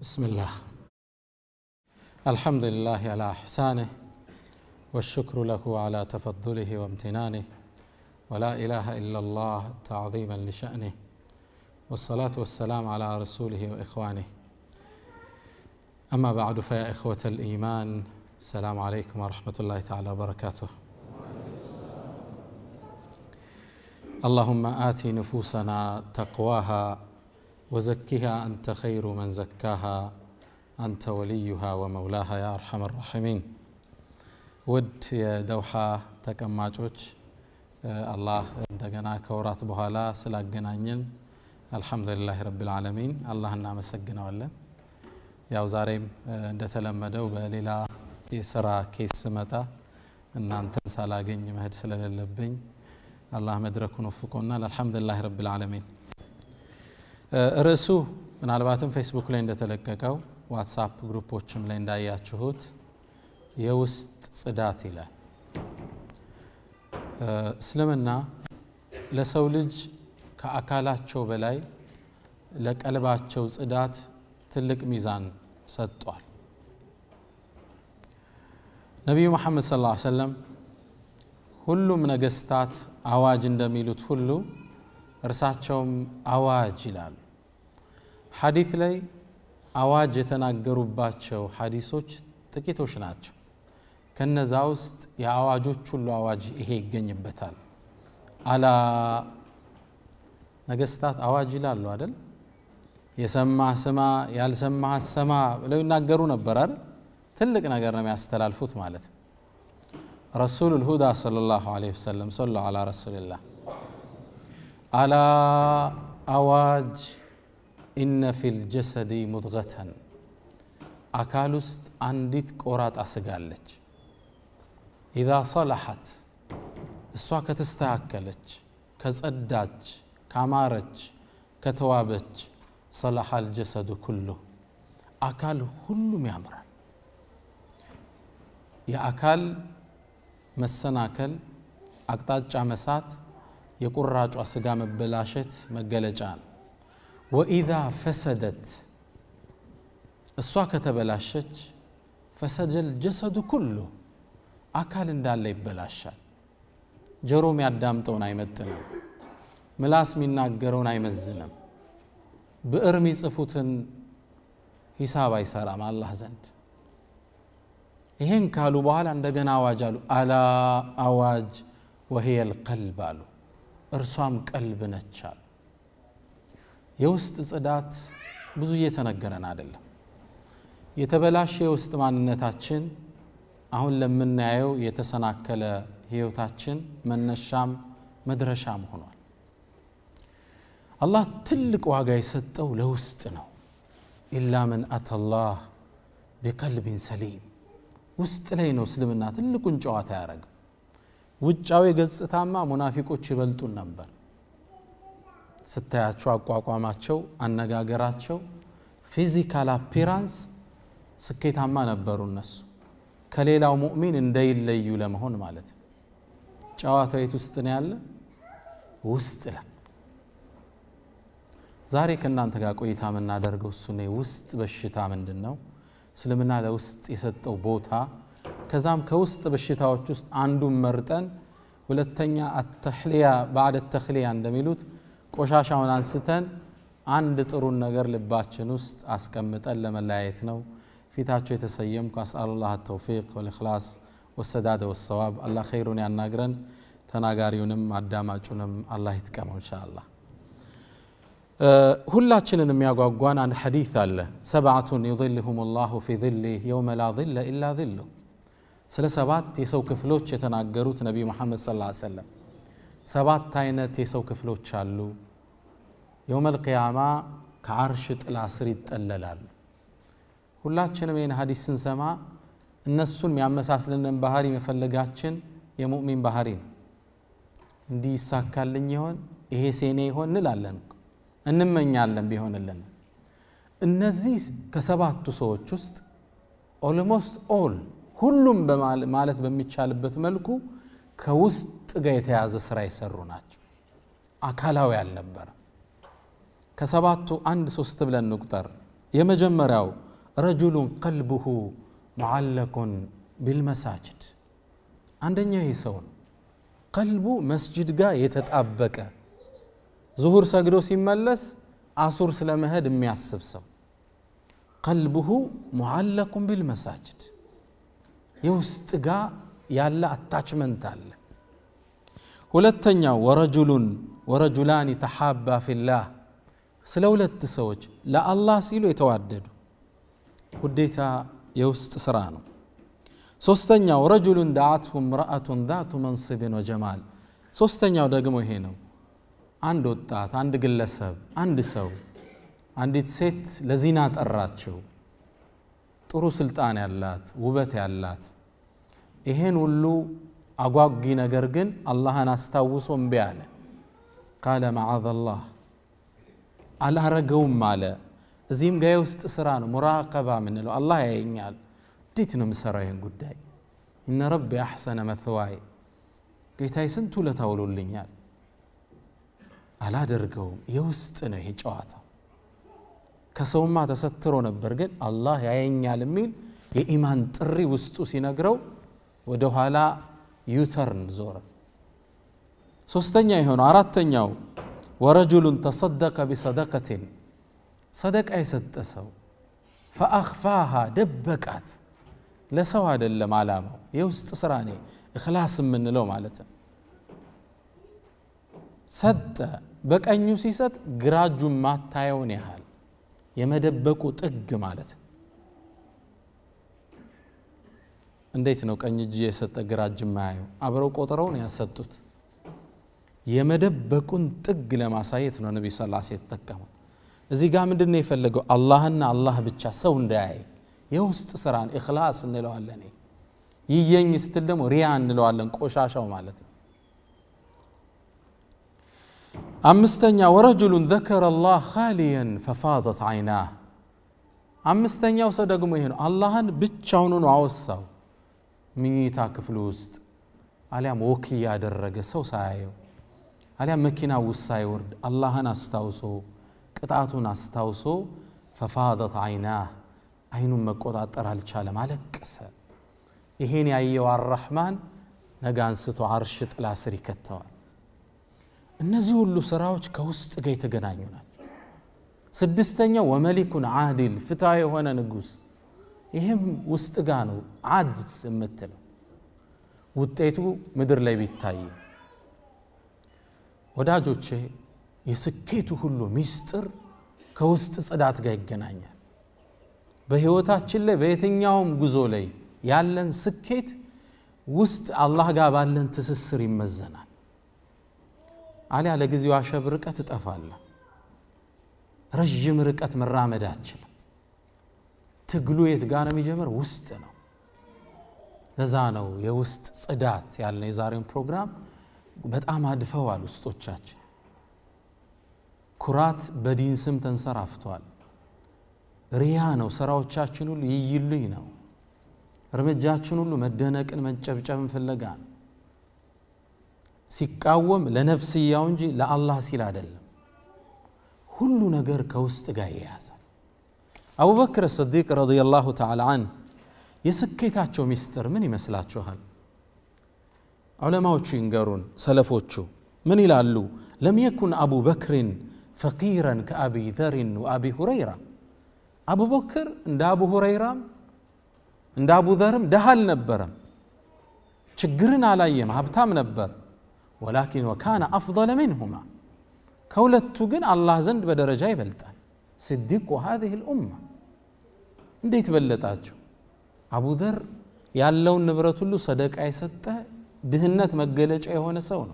بسم الله الحمد لله على احسانه والشكر له على تفضله وامتنانه ولا اله الا الله تعظيما لشانه والصلاه والسلام على رسوله واخوانه اما بعد فيا اخوه الايمان السلام عليكم ورحمه الله تعالى وبركاته اللهم آت نفوسنا تقواها وزكها أنت خير من زكاها أنت وليها ومولاها يا أرحم الراحمين ود يا دوحة تكماتوች አላህ እንደገና ከወራት በኋላ ስላገናኘን አልሐምዱሊላህ ረብልዓለሚን አላህ እናመሰግነዋለን ያው ዛሬም እንደተለመደው በሌላ የስራ ኬስ ስመጣ እናንተን ሳላገኝ መሄድ ስለሌለብኝ اللهم መድረኩን ወፍቆናል አልሐምዱላህ ረብልዓለሚን ርዕሱ ምናልባትም ፌስቡክ ላይ እንደተለቀቀው ዋትሳፕ ግሩፖችም ላይ እንዳያችሁት የውስጥ ጽዳት ይላል እስልምና ለሰው ልጅ ከአካላቸው በላይ ለቀልባቸው ጽዳት ትልቅ ሚዛን ሰጥቷል ነቢዩ መሐመድ ስ ሰለም ሁሉም ነገስታት አዋጅ እንደሚሉት ሁሉ እርሳቸውም አዋጅ ይላሉ። ሐዲት ላይ አዋጅ የተናገሩባቸው ሐዲሶች ጥቂቶች ናቸው። ከነዛ ውስጥ የአዋጆች ሁሉ አዋጅ ይሄ ይገኝበታል። አላ ነገስታት አዋጅ ይላሉ አደል? የሰማህ ስማ ያልሰማህ ሰማ ብለው ይናገሩ ነበር አይደል? ትልቅ ነገር ነው የሚያስተላልፉት ማለት ነው። رسول الهدى صلى الله عليه وسلم صلى على رسول الله على أواج إن في الجسد مضغة أكالست أنديت كورات أسقالج إذا صلحت السوا كتستاكلج كزأداج كامارج كتوابج صلح الجسد كله أكال كل ميامر يا أكال መሰናከል፣ አቅጣጫ መሳት የቁራጯ ስጋ መበላሸት መገለጫ ነው። ወኢዛ ፈሰደት እሷ ከተበላሸች ፈሰደል ጀሰዱ ኩሉ አካል እንዳለ ይበላሻል። ጆሮ የሚያዳምጠውን አይመጥንም። ምላስ የሚናገረውን አይመዝንም። ብዕር የሚጽፉትን ሂሳብ አይሰራም አላህ ዘንድ ይሄን ካሉ በኋላ እንደገና አዋጅ አሉ አላ አዋጅ ወህየ ልቀልብ አሉ እርሷም ቀልብ ነች አሉ የውስጥ ጽዳት ብዙ እየተነገረን አይደለም የተበላሸ የውስጥ ማንነታችን አሁን ለምናየው የተሰናከለ ህይወታችን መነሻም መድረሻም ሆኗል አላህ ትልቅ ዋጋ የሰጠው ለውስጥ ነው ኢላ መን አተላህ ቢቀልብን ሰሊም ውስጥ ላይ ነው እስልምና ትልቁን ጨዋታ ያደረገ። ውጫዊ ገጽታማ ሙናፊቆች ይበልጡን ነበር። ስታያቸው አቋቋማቸው፣ አነጋገራቸው፣ ፊዚካል አፒራንስ ስኬታማ ነበሩ እነሱ ከሌላው ሙእሚን እንደይለዩ ለመሆን ማለት ነው። ጨዋታው የት ውስጥ ነው ያለ? ውስጥ ላይ። ዛሬ ከእናንተ ጋር ቆይታ የምናደርገው እሱ ውስጥ በሽታ ምንድን ነው? እስልምና ለውስጥ የሰጠው ቦታ ከዛም ከውስጥ በሽታዎች ውስጥ አንዱን መርጠን ሁለተኛ አተህሊያ ባዕድ ተክሊያ እንደሚሉት ቆሻሻውን አንስተን አንድ ጥሩን ነገር ልባችን ውስጥ አስቀምጠን ለመለያየት ነው ፊታቸው የተሰየምኩ አስአሉላህ ተውፊቅ ወልእክላስ ወሰዳደ ወሰዋብ አላህ ኸይሩን ያናግረን ተናጋሪውንም አዳማጩንም አላህ ይጥቀመው እንሻ አላህ ሁላችንን የሚያጓጓን አንድ ሐዲት አለ። ሰባቱን ዩظልሁም ላሁ ፊ ظሊህ የውመ ላ ظለ ኢላ ظሉ ስለ ሰባት የሰው ክፍሎች የተናገሩት ነቢዩ መሐመድ ሰለላሁ ዐለይሂ ወሰለም ሰባት አይነት የሰው ክፍሎች አሉ። የውመል ቅያማ ከአርሽ ጥላ ስር ይጠለላሉ። ሁላችንም ይህን ሀዲስ ስንሰማ እነሱን የሚያመሳስልንን ባህሪ መፈለጋችን የሙእሚን ባህሪ ነው። እንዲህ ይሳካልኝ ይሆን ይሄ ሴኔ ይሆን እንላለን። እንመኛለን ቢሆንልን። እነዚህ ከሰባቱ ሰዎች ውስጥ ኦልሞስት ኦል ሁሉም ማለት በሚቻልበት መልኩ ከውስጥ ጋር የተያዘ ስራ የሰሩ ናቸው። አካላዊ አልነበረ። ከሰባቱ አንድ ሶስት ብለን ንቁጠር። የመጀመሪያው ረጁሉን ቀልብሁ ሙዓለቁን ቢልመሳጅድ፣ አንደኛው ይህ ሰው ነው። ቀልቡ መስጅድ ጋር የተጣበቀ ዙሁር ሰግዶ ሲመለስ አሱር ስለ መሄድ የሚያስብ ሰው ቀልብሁ ሙዓለቁን ቢልመሳጅድ የውስጥ ጋ ያለ አታችመንት አለ ሁለተኛው ወረጁሉን ወረጁላን ተሓባ ፊላህ ስለ ሁለት ሰዎች ለአላህ ሲሉ የተዋደዱ ውዴታ የውስጥ ስራ ነው ሶስተኛው ረጁሉን ዳአትሁ ምርአቱን ዛቱ መንስብን ወጀማል ሶስተኛው ደግሞ ይሄ ነው አንድ ወጣት፣ አንድ ግለሰብ፣ አንድ ሰው አንዲት ሴት ለዚና ጠራቸው ጥሩ ስልጣን ያላት ውበት ያላት ይሄን ሁሉ አጓጊ ነገር ግን አላህን አስታውሶ እምቢ አለ። ቃለ መዓዘላህ አላረገውም አለ። እዚህም ጋ ውስጥ ስራ ነው ሙራቀባ ምንለው። አላህ ያየኛል፣ እንዴት ነው የምሰራው ይህን ጉዳይ? እነ ረቢ አሕሰነ መትዋይ ጌታይ ስንቱ ለታውሎልኛል አላደርገውም የውስጥ ነው ይሄ ጨዋታ ከሰውማ ተሰትሮ ነበር ግን አላህ ያየኛል የሚል የኢማን ጥሪ ውስጡ ሲነግረው ወደ ኋላ ዩተርን ዞረ ሶስተኛ የሆነው አራተኛው ወረጁሉን ተሰደቀ ቢሰደቀትን ሰደቃ የሰጠ ሰው ፈአኽፋሃ ደበቃት ለሰው አይደለም አላማው የውስጥ ስራ ኔ እክላስ የምንለው ማለት ነው ሰጠ በቀኙ ሲሰጥ ግራ እጁን ማታየውን ያህል የመደበቁ ጥግ ማለት እንዴት ነው? ቀኝ እጅ የሰጠ ግራ ማያየው? አብረው ቆጥረውን ያሰጡት የመደበቁን ጥግ ለማሳየት ነው። ነቢ ሰላሴ የተጠቀሙ እዚህ ጋር ምንድን ነው የፈለገው? አላህና አላህ ብቻ ሰው እንዳያይ የውስጥ ስራን ኢኽላስ እንለዋለን። ይየኝ ስትል ደግሞ ሪያ እንለዋለን። ቆሻሻው ማለት ነው። أمستنيا ورجل ذكر الله خاليا ففاضت عيناه أمستنيا وصدق مهين الله بيتشاون وعوصا من يتاك فلوست عليهم وكيا درق سو سايو عليهم مكينا وصاي ورد الله نستوصو قطعتو نستوصو ففاضت عيناه عينو مكوضا ترهل شالا مالك سأ. إهيني أيها الرحمن نقان ستو عرشت لا سري كتوار እነዚህ ሁሉ ስራዎች ከውስጥ ጋር የተገናኙ ናቸው ስድስተኛው ወመሊኩን አድል ፍትሐ የሆነ ንጉስ ይህም ውስጥ ጋ ነው አድ የምትለው ውጤቱ ምድር ላይ ቢታይ ወዳጆቼ የስኬቱ ሁሉ ሚስጥር ከውስጥ ጽዳት ጋር ይገናኛል በህይወታችን ላይ በየትኛውም ጉዞ ላይ ያለን ስኬት ውስጥ አላህ ጋር ባለን ትስስር ይመዘናል አሊያ ለጊዜው ርቀት ትጠፋለህ። ረዥም ርቀት መራመድ አችልም። ትግሉ የት ጋር ነው የሚጀምር? ውስጥ ነው። ለዛ ነው የውስጥ ጽዳት ያልነው። የዛሬውን ፕሮግራም በጣም አድፈዋል ውስጦቻችን። ኩራት በዲን ስም ተንሰራፍቷል። ሪያ ነው ስራዎቻችን ሁሉ፣ ይይሉኝ ነው እርምጃችን ሁሉ መደነቅን መጨብጨብን ፍለጋ ነው። ሲቃወም ለነፍስያው እንጂ ለአላህ ሲል አይደለም ሁሉ ነገር ከውስጥ ጋር የያዛል አቡበክር ስዲቅ ረዲየላሁ ተዓላ አን የስኬታቸው ሚስጥር ምን ይመስላችኋል ዑለማዎቹ ይንገሩን ሰለፎቹ ምን ይላሉ ለም የኩን አቡ በክርን ፈቂረን ከአቢ ዘርን ወአቢ ሁረይራ አቡበክር እንደ አቡ ሁረይራም እንደ አቡ ዘርም ደሃ አልነበረም ችግርን አላየም ሀብታም ነበር ولكن وكان أفضل منهما كولت تقن الله زند بدرجة بلتان صديق هذه الأمة ديت بلتاتشو أبو ذر يالو نبرت له صدق أي ستة دهنت مجلج أي هون سون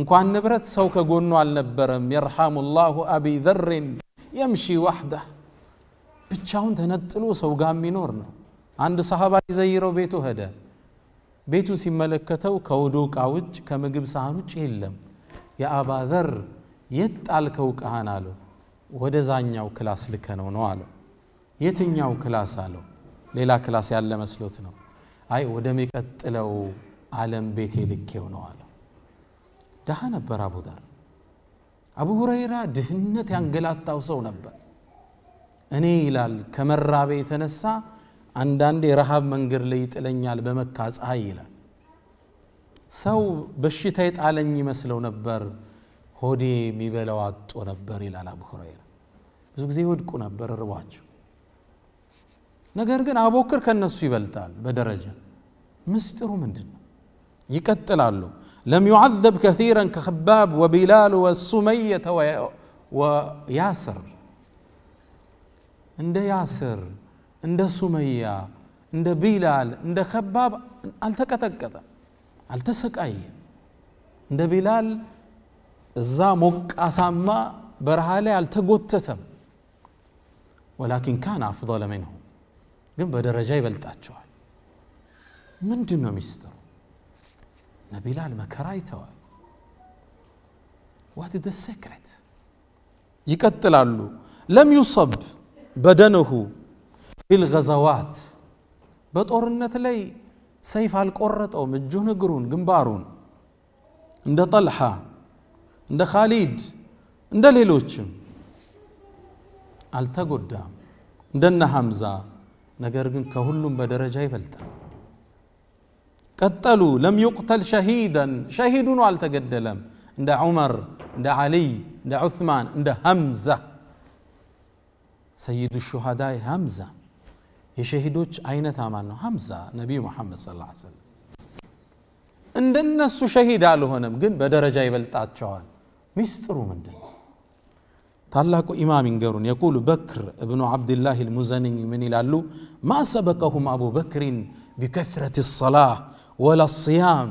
نكون نبرت سوك جون على نبرم يرحم الله أبي ذر يمشي وحده بتشاون تنتلو سوقام منورنا عند صحابة زيرو بيتو هذا ቤቱ ሲመለከተው ከወዶ ዕቃ ውጭ ከምግብ ሳህን ውጭ የለም። የአባዘር የት ጣልከው ዕቃህን አለው። ወደዛኛው ክላስ ልከነው ነው አለው። የትኛው ክላስ አለው። ሌላ ክላስ ያለ መስሎት ነው። አይ ወደሚቀጥለው ዓለም ቤቴ ልኬው ነው አለው። ድሃ ነበር አቡዘር። አቡ ሁረይራ ድህነት ያንገላታው ሰው ነበር። እኔ ይላል ከመራቤ የተነሳ አንዳንዴ ረሃብ መንገድ ላይ ይጥለኛል በመካ ፀሐይ ይላል ሰው በሽታ የጣለኝ ይመስለው ነበር ሆዴ የሚበላው አጦ ነበር ይላል አቡ ሁረይራ ብዙ ጊዜ ይወድቁ ነበር ርቧቸው ነገር ግን አቦክር ከነሱ ይበልጣል በደረጃ ምስጢሩ ምንድን ነው ይቀጥላሉ ለም ዩዓዘብ ከረን ከከባብ ወቢላል ወሱመየተ ወያስር እንደ ያስር እንደ ሱመያ እንደ ቢላል እንደ ከባብ አልተቀጠቀጠም አልተሰቃየም እንደ ቢላል እዛ ሞቃታማ በረሃ ላይ አልተጎተተም ወላኪን ካን አፍضለ ምንሁ ግን በደረጃ ይበልጣቸዋል ምንድን ነው ሚስጥሩ ነቢላል መከራ አይተዋል ዋት ደ ሴክሬት ይቀጥላሉ ለም ዩሰብ በደንሁ بالغزوات بطورنة لي سيف القرط أو مجون قرون قنبارون عند طلحة عند خالد عند ليلوتشم التقدا عند حمزة نقرقن كهلهم بدرجة يبلتا قتلوا لم يقتل شهيدا شهيدون والتقدلم عند عمر عند علي عند عثمان عند حمزة سيد الشهداء حمزه የሸሂዶች አይነት አማን ነው ሀምዛ ነቢዩ መሐመድ ስ ሰለም እንደነሱ ሸሂድ አልሆነም ግን በደረጃ ይበልጣቸዋል ሚስጥሩ ምንድን ነው ታላቁ ኢማም ይንገሩን የቁሉ በክር እብኑ ዓብድላህ ልሙዘኒ ምን ይላሉ ማ ሰበቀሁም አቡበክሪን ቢከትረት ሰላህ ወላ ስያም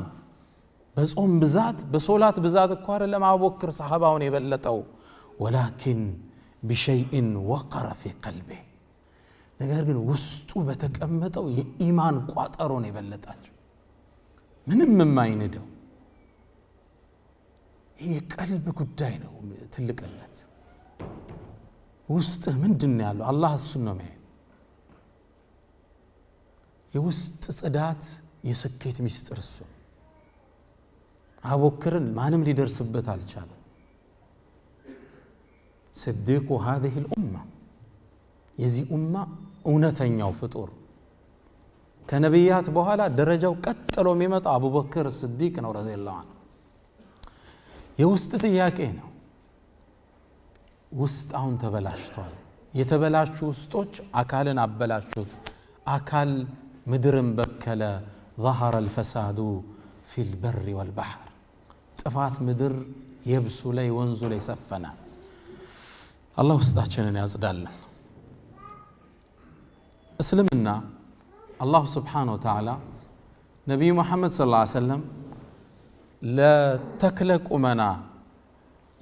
በጾም ብዛት በሶላት ብዛት እኳ አደለም አቡበክር ሰሓባውን የበለጠው ወላኪን ቢሸይእን ወቀረ ፊ ቀልቤህ ነገር ግን ውስጡ በተቀመጠው የኢማን ቋጠሮ ነው የበለጣቸው። ምንም የማይንደው ይህ የቀልብ ጉዳይ ነው። ትልቅነት ውስጥህ ምንድን ነው ያለው? አላህ እሱን ነው የሚያየው። የውስጥ ጽዳት የስኬት ሚስጥር እሱ አቦክርን ማንም ሊደርስበት አልቻለም። ስዲቁ ሀዚህ ልኡማ የዚህ ኡማ እውነተኛው ፍጡር ከነቢያት በኋላ ደረጃው ቀጥሎ የሚመጣ አቡበክር ስዲቅ ነው ረዲየላሁ አንሁ የውስጥ ጥያቄ ነው ውስጥ አሁን ተበላሽቷል የተበላሹ ውስጦች አካልን አበላሹት አካል ምድርን በከለ ظهر الفساد في البر والبحر ጥፋት ምድር የብሱ ላይ ወንዙ ላይ ሰፈነ አላህ ውስጣችንን ያጽዳልን اسلمنا الله سبحانه وتعالى نبي محمد صلى الله عليه وسلم لا تكلك أمنا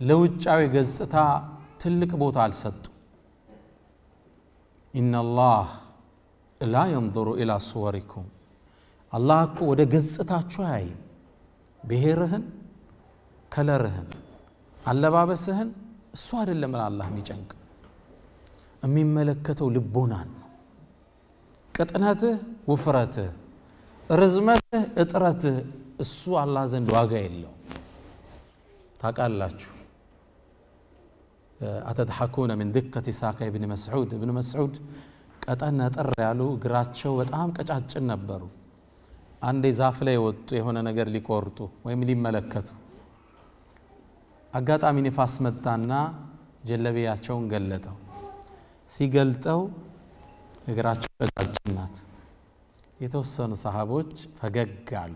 لو جاوي قزتا تلك بوتا السد إن الله لا ينظر إلى صوركم الله كود قزتا شوي بهرهن كلرهن على بابسهن صور اللي من الله ميجنك أمين ملكته لبونان ቅጥነትህ ውፍረትህ፣ ርዝመትህ እጥረትህ እሱ አላህ ዘንድ ዋጋ የለው። ታውቃላችሁ አተድሐኩነ ምን ድቀት ኢሳካ ብን መስዑድ እብን መስዑድ ቀጠን ነጠር ያሉ እግራቸው በጣም ቀጫጭን ነበሩ። አንዴ ዛፍ ላይ ወጡ የሆነ ነገር ሊቆርጡ ወይም ሊመለከቱ አጋጣሚ ንፋስ መታና ጀለቢያቸውን ገለጠው። ሲገልጠው እግራቸው ቀጫጭን ናት። የተወሰኑ ሰሃቦች ፈገግ አሉ።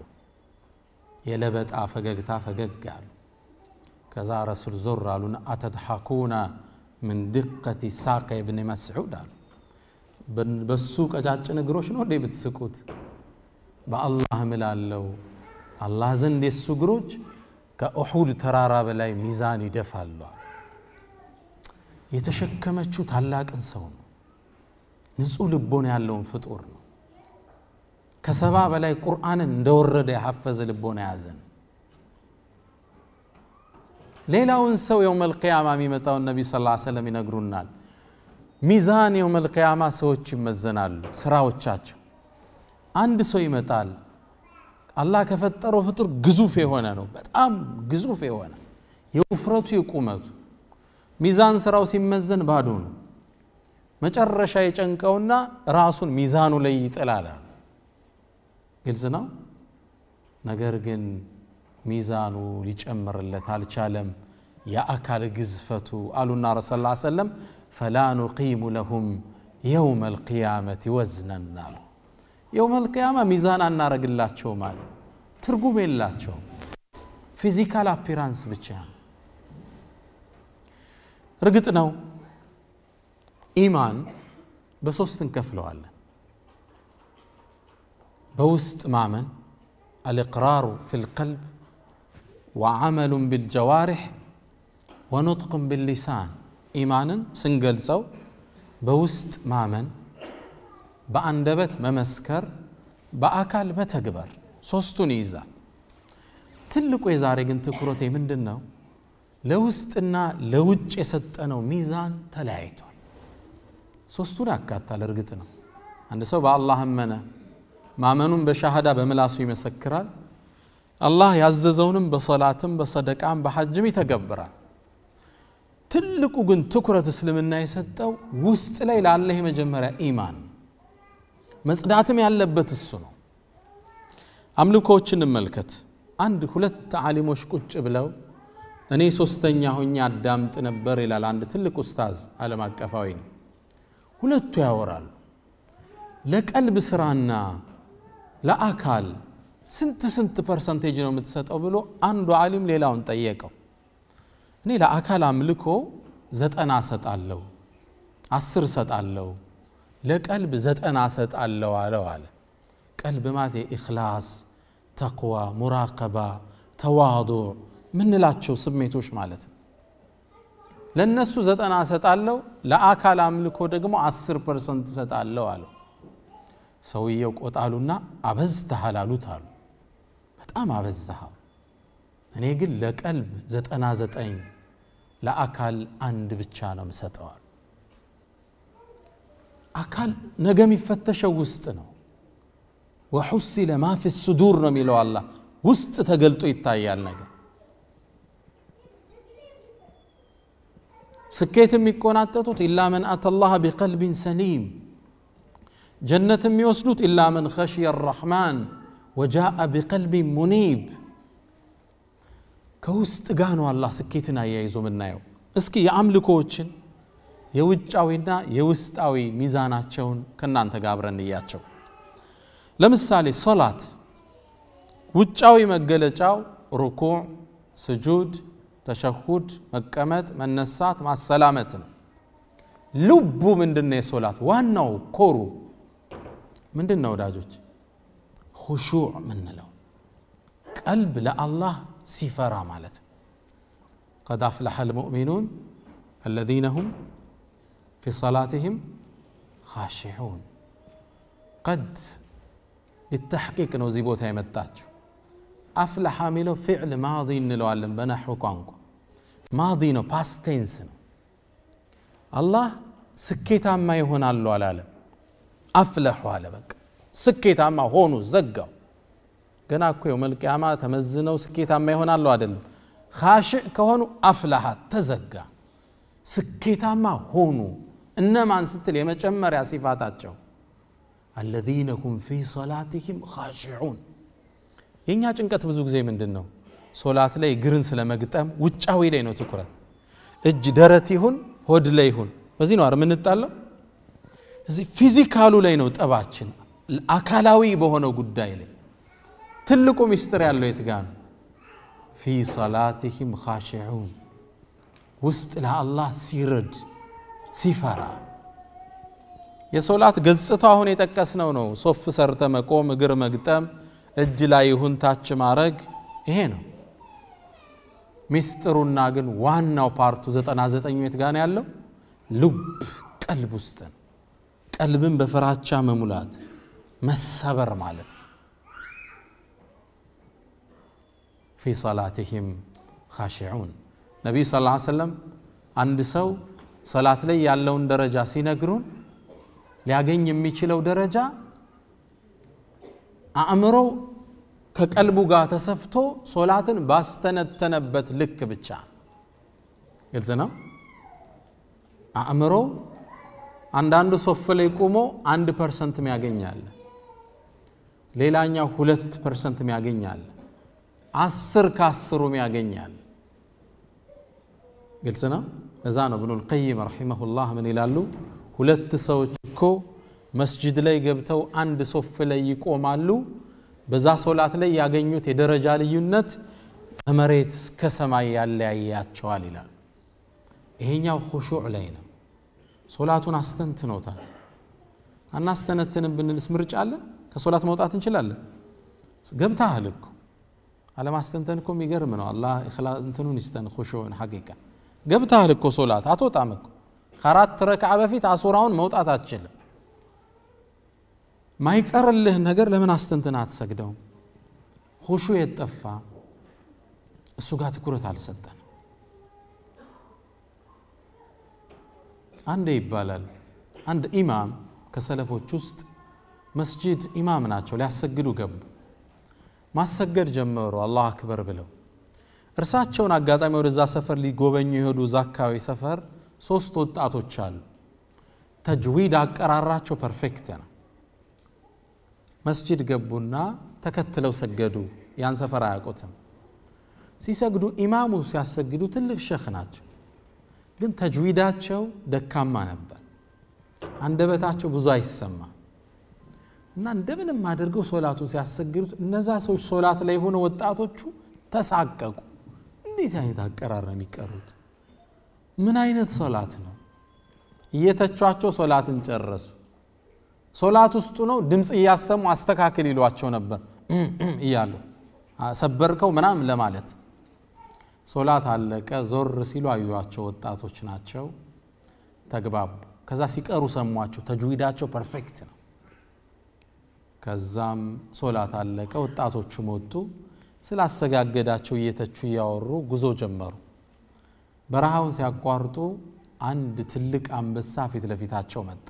የለበጣ ፈገግታ ፈገግ አሉ። ከዛ ረሱል ዞር አሉና አተድሐኩና ምን ድቀቲ ሳቀ ብን መስዑድ አሉ። በሱ ቀጫጭን እግሮች ነው እንዴ ብትስቁት? በአላህ ምላለው አላህ ዘንድ የሱ እግሮች ከኡሑድ ተራራ በላይ ሚዛን ይደፋሉ። የተሸከመችው ታላቅን ሰው ነው። ንጹህ ልቦና ያለውን ፍጡር ነው። ከሰባ በላይ ቁርአንን እንደወረደ ያሐፈዘ ልቦና የያዘ ነው። ሌላውን ሰው የውመል ቅያማ የሚመጣውን ነቢ ስ ሰለም ይነግሩናል። ሚዛን የውመል ቅያማ ሰዎች ይመዘናሉ ስራዎቻቸው። አንድ ሰው ይመጣል። አላህ ከፈጠረው ፍጡር ግዙፍ የሆነ ነው። በጣም ግዙፍ የሆነ የውፍረቱ የቁመቱ ሚዛን ስራው ሲመዘን ባዶ ነው። መጨረሻ የጨንቀውና ራሱን ሚዛኑ ላይ ይጥላል ግልጽ ነው ነገር ግን ሚዛኑ ሊጨምርለት አልቻለም የአካል ግዝፈቱ አሉና ረ ላ ሰለም ፈላ ኑቂሙ ለሁም የውመ ልቅያመት ወዝነን አሉ የውመ ልቅያማ ሚዛን አናረግላቸውም አለ ትርጉም የላቸውም ፊዚካል አፒራንስ ብቻ እርግጥ ነው ኢማን በሶስት እንከፍለዋለን በውስጥ ማመን አልቅራሩ ፊ ልቀልብ وعمل بالجوارح ونطق باللسان إيمانا سنجل سو بوست مامن بأندبت ممسكر بأكل متكبر ሶስቱን ይይዛል ትልቁ የዛሬ ግን ትኩረቴ ምንድን ነው ለውስጥና ለውጭ የሰጠነው ሚዛን ተለያይቷል ሶስቱን ያካታል። እርግጥ ነው አንድ ሰው በአላህ አመነ፣ ማመኑን በሻሃዳ በምላሱ ይመሰክራል። አላህ ያዘዘውንም በሰላትም በሰደቃም በሐጅም ይተገብራል። ትልቁ ግን ትኩረት እስልምና የሰጠው ውስጥ ላይ ላለህ የመጀመሪያ ኢማን መጽዳትም ያለበት እሱ ነው። አምልኮዎች እንመልከት። አንድ ሁለት ዓሊሞች ቁጭ ብለው እኔ ሶስተኛ ሆኜ አዳምጥ ነበር ይላል አንድ ትልቅ ኡስታዝ ዓለም አቀፋዊ ነው። ሁለቱ ያወራሉ ለቀልብ ስራና ለአካል ስንት ስንት ፐርሰንቴጅ ነው የምትሰጠው ብሎ አንዱ አሊም ሌላውን ጠየቀው እኔ ለአካል አምልኮ ዘጠና ሰጣለሁ አስር ሰጣለሁ ለቀልብ ዘጠና ሰጣለሁ አለው አለ ቀልብ ማለት የኢክላስ ተቅዋ ሙራቀባ ተዋዶ ምንላቸው ስሜቶች ማለት ነው ለነሱ ዘጠና እሰጣለሁ ለአካል አምልኮ ደግሞ አስር ፐርሰንት እሰጣለሁ አለው ሰውየው ቆጣሉና አበዝተሃል አሉት አሉ በጣም አበዛሃው እኔ ግን ለቀልብ ዘጠና ዘጠኝ ለአካል አንድ ብቻ ነው ምሰጠዋል አካል ነገ የሚፈተሸው ውስጥ ነው ወሑሲለ ማፊ ስዱር ነው የሚለው አላ ውስጥ ተገልጦ ይታያል ነገር سكيت ميكون أتتوت إلا من أتى الله بقلب سليم جنة ميوسلوت إلا من خشي الرحمن وجاء بقلب منيب كوست قانو الله سكيتنا يا يزو من نايو اسكي يأملكو وچن يوج أوي نا يوست أوي ميزانات شون كنا أنت قابرن إياه شو لمسالي صلاة وج أوي مقلة ركوع سجود تشهد مكمت من نسات مع السلامة لبو من دن الصلاة وانو كورو من دن وداجوج خشوع من له قلب لا الله سفرا مالت قد أفلح المؤمنون الذين هم في صلاتهم خاشعون قد للتحقيق نوزيبوتها يمتاجو አፍለሐ የሚለው ፊዕል ማዲ እንለዋለን በናሑ ቋንቋ ማዲ ነው ፓስቴንስ ነው አላህ ስኬታማ ይሆናሉ አላለም አፍለሑ አለ በቃ ስኬታማ ሆኑ ዘጋው ገና እኮ የውመልቅያማ ተመዝነው ስኬታማ ይሆናሉ አይደለም ካሽዕ ከሆኑ አፍላሃ ተዘጋ ስኬታማ ሆኑ እነማን ስትል የመጨመሪያ ሲፋታቸው አለዚነ ሁም ፊ ሰላትህም ካሽዑን የእኛ ጭንቀት ብዙ ጊዜ ምንድን ነው? ሶላት ላይ እግርን ስለመግጠም ውጫዊ ላይ ነው ትኩረት። እጅ ደረት ይሁን ሆድ ላይ ይሁን በዚህ ነው የምንጣለው። እዚህ ፊዚካሉ ላይ ነው ጠባችን፣ አካላዊ በሆነው ጉዳይ ላይ ትልቁ ሚስጥር ያለው የትጋ ነው? ፊ ሰላትህም ካሽዑን ውስጥ ለአላህ ሲረድ ሲፈራ የሶላት ገጽታ አሁን የጠቀስነው ነው። ሶፍ ሰርተ መቆም፣ እግር መግጠም እጅ ላይ ይሁን ታች ማድረግ ይሄ ነው። ሚስጥሩና ግን ዋናው ፓርቱ 99 ት ጋር ያለው ልብ ቀልብ ውስጥ ነው። ቀልብን በፍራቻ መሙላት መሰበር ማለት ነው። ፊ ሰላትህም ካሽዑን ነቢዩ ስ ሰለም አንድ ሰው ሰላት ላይ ያለውን ደረጃ ሲነግሩን ሊያገኝ የሚችለው ደረጃ አእምሮው ከቀልቡ ጋር ተሰፍቶ ሶላትን ባስተነተነበት ልክ ብቻ ግልጽ ነው። አእምሮ አንዳንዱ ሶፍ ላይ ቆሞ አንድ ፐርሰንት ሚያገኛል፣ ሌላኛው ሁለት ፐርሰንት ሚያገኛል፣ አስር ከአስሩ ሚያገኛል። ግልጽ ነው። እዛ ነው ብኑል ቀይም ረሒመሁላህ ምን ይላሉ? ሁለት ሰዎች እኮ መስጅድ ላይ ገብተው አንድ ሶፍ ላይ ይቆማሉ በዛ ሶላት ላይ ያገኙት የደረጃ ልዩነት ከመሬት እስከ ሰማይ ያለያያቸዋል ይላል። ይሄኛው ሁሹዕ ላይ ነው። ሶላቱን አስተንትኖታል። አናስተነትንም ብንልስ ምርጫ አለን? ከሶላት መውጣት እንችላለን። ገብታህል እኮ አለማስተንተን እኮ የሚገርም ነው። አላህ እንትኑን ይስተን ሁሹዕን ሐቂቃ ገብታህል እኮ ሶላት አትወጣም እኮ ከአራት ረክዓ በፊት አሱራውን መውጣት አትችልም። ማይቀርልህ ነገር ለምን አስተንትና አትሰግደው ሁሹ የጠፋ እሱ ጋር ትኩረት አልሰጠን አንዴ ይባላል አንድ ኢማም ከሰለፎች ውስጥ መስጂድ ኢማም ናቸው ሊያሰግዱ ገቡ ማሰገድ ጀመሩ አላሁ አክበር ብለው እርሳቸውን አጋጣሚ ወደዛ ሰፈር ሊጎበኙ የሄዱ እዛ አካባቢ ሰፈር ሶስት ወጣቶች አሉ ተጅዊድ አቀራራቸው ፐርፌክት ነው መስጂድ ገቡና ተከትለው ሰገዱ። ያን ሰፈር አያውቁትም። ሲሰግዱ ኢማሙ ሲያሰግዱ ትልቅ ሸህ ናቸው፣ ግን ተጅዊዳቸው ደካማ ነበር። አንደበታቸው ብዙ አይሰማ እና እንደምንም አድርገው ሶላቱን ሲያሰግዱት እነዛ ሰዎች ሶላት ላይ የሆነ ወጣቶቹ ተሳቀቁ። እንዴት አይነት አቀራር ነው የሚቀሩት? ምን አይነት ሶላት ነው? እየተቿቸው ሶላትን ጨረሱ። ሶላት ውስጡ ነው ድምፅ እያሰሙ አስተካክል ይሏቸው ነበር እያሉ ሰበርከው ምናምን ለማለት ሶላት አለቀ ዞር ሲሉ አዩዋቸው ወጣቶች ናቸው ተግባቡ ከዛ ሲቀሩ ሰሟቸው ተጅዊዳቸው ፐርፌክት ነው ከዛም ሶላት አለቀ ወጣቶቹ ወጡ ስላሰጋገዳቸው እየተቹ እያወሩ ጉዞ ጀመሩ በረሃውን ሲያቋርጡ አንድ ትልቅ አንበሳ ፊት ለፊታቸው መጣ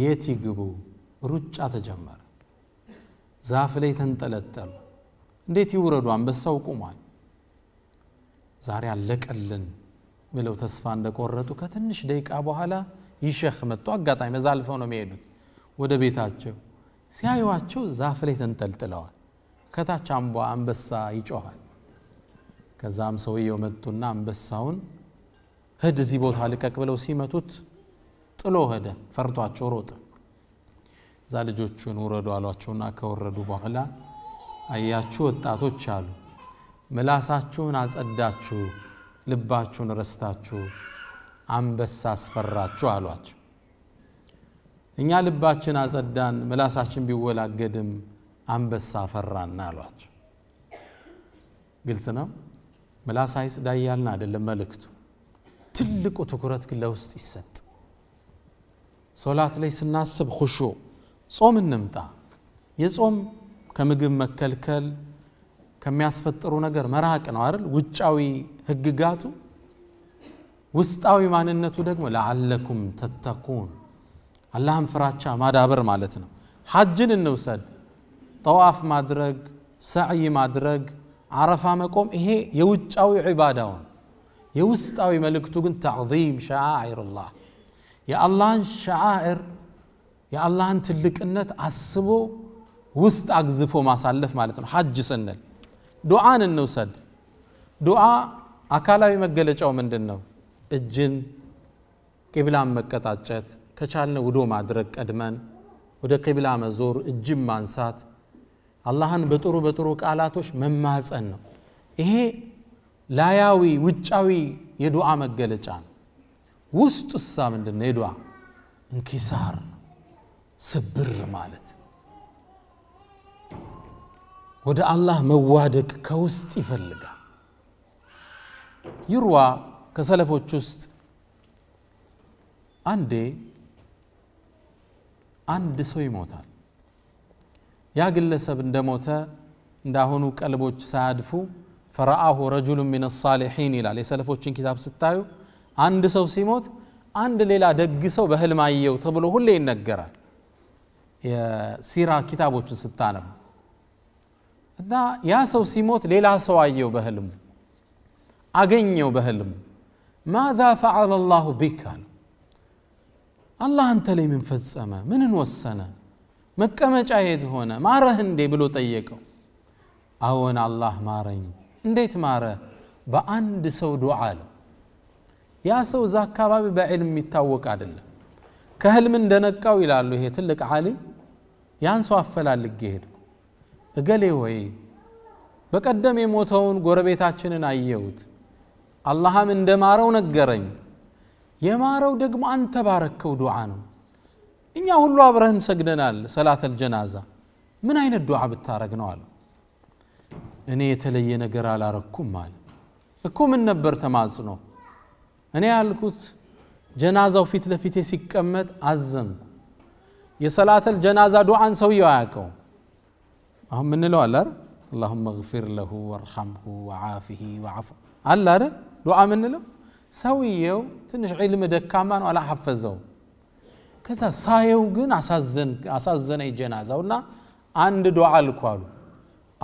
የት ይግቡ ሩጫ ተጀመረ። ዛፍ ላይ ተንጠለጠሉ። እንዴት ይውረዱ? አንበሳው ቁሟል። ዛሬ አለቀልን ብለው ተስፋ እንደቆረጡ ከትንሽ ደቂቃ በኋላ ይሸህ መጥቶ አጋጣሚ እዛ አልፈው ነው የሚሄዱት ወደ ቤታቸው። ሲያዩቸው ዛፍ ላይ ተንጠልጥለዋል። ከታች አምቧ አንበሳ ይጮኋል። ከዛም ሰውየው መጡና አንበሳውን ህድ እዚህ ቦታ ልቀቅ ብለው ሲመቱት ጥሎ ሄደ፣ ፈርቷቸው ሮጠ። እዛ ልጆቹን ውረዱ አሏቸውና ከወረዱ በኋላ አያችሁ ወጣቶች አሉ፣ ምላሳችሁን አጸዳችሁ፣ ልባችሁን ረስታችሁ አንበሳ አስፈራችሁ አሏቸው። እኛ ልባችን አጸዳን፣ ምላሳችን ቢወላገድም አንበሳ ፈራና አሏቸው። ግልጽ ነው። ምላሳ አይጽዳ እያልን አይደለም መልእክቱ። ትልቁ ትኩረት ግን ለውስጥ ይሰጥ صلاة ليس الناس بخشوع صوم النمتا يصوم كمجم مكلكل كم يسفطروا نجر مراك نوارل وجاوي هجقاتو وستاوي مع النتو دقمو لعلكم تتقون اللهم فراتشا ما دابر مالتنا حجن النوسد طواف مدرج سعي مدرج عرفا مكم إيه يوجاوي عباداون يوستاوي ملكتو تعظيم شاعر الله የአላህን ሸዓዕር የአላህን ትልቅነት አስቦ ውስጥ አግዝፎ ማሳለፍ ማለት ነው ሐጅ ስንል ዱዓን እንውሰድ ዱዓ አካላዊ መገለጫው ምንድን ነው እጅን ቂብላን መቀጣጨት ከቻልነ ውዶ ማድረግ ቀድመን ወደ ቂብላ መዞር እጅን ማንሳት አላህን በጥሩ በጥሩ ቃላቶች መማፀን ነው ይሄ ላያዊ ውጫዊ የዱዓ መገለጫ ነው ውስጡ እሳ ምንድን ነው እንኪሳር ስብር ማለት ወደ አላህ መዋደቅ ከውስጥ ይፈልጋል ይርዋ ከሰለፎች ውስጥ አንዴ አንድ ሰው ይሞታል ያ ግለሰብ እንደሞተ እንዳሁኑ ቀልቦች ሳያድፉ ፈረአሁ ረጁሉን ምን ሳሊሒን ይላል የሰለፎችን ኪታብ ስታዩ አንድ ሰው ሲሞት አንድ ሌላ ደግ ሰው በህልም አየው ተብሎ ሁሌ ይነገራል የሲራ ኪታቦችን ስታነብ እና ያ ሰው ሲሞት ሌላ ሰው አየው በህልሙ አገኘው በህልሙ ማዛ ፈዓለ ላሁ ቢክ አለ አላህ አንተ ላይ ምን ፈጸመ ምንን ወሰነ መቀመጫ የት ሆነ ማረህ እንዴ ብሎ ጠየቀው አዎን አላህ ማረኝ እንዴት ማረ በአንድ ሰው ዱዓ አለው ያ ሰው እዛ አካባቢ በዕልም የሚታወቅ አይደለም ከህልም እንደነቃው ይላሉ ይሄ ትልቅ ዓሊም ያን ሰው አፈላልጌ ሄድኩ እገሌ ወይ በቀደም የሞተውን ጎረቤታችንን አየሁት አላህም እንደማረው ነገረኝ የማረው ደግሞ አንተ ባረከው ዱዓ ነው እኛ ሁሉ አብረህን ሰግደናል ሰላተል ጀናዛ ምን አይነት ዱዓ ብታረግ ነው አለ እኔ የተለየ ነገር አላረኩም አለ እኮ ምን ነበር ተማጽኖ أنا ألقط جنازة في تلفتي سكمت عزم يصلاة الجنازة دعاء سوي وعاكو أهم من لو ألر اللهم اغفر له وارحمه وعافه وعف ألر دعاء من لو سويه تنش علم دكامان ولا حفزه كذا سايو جن أساسن أساسن أي جنازة ولا عند دعاء الكوالو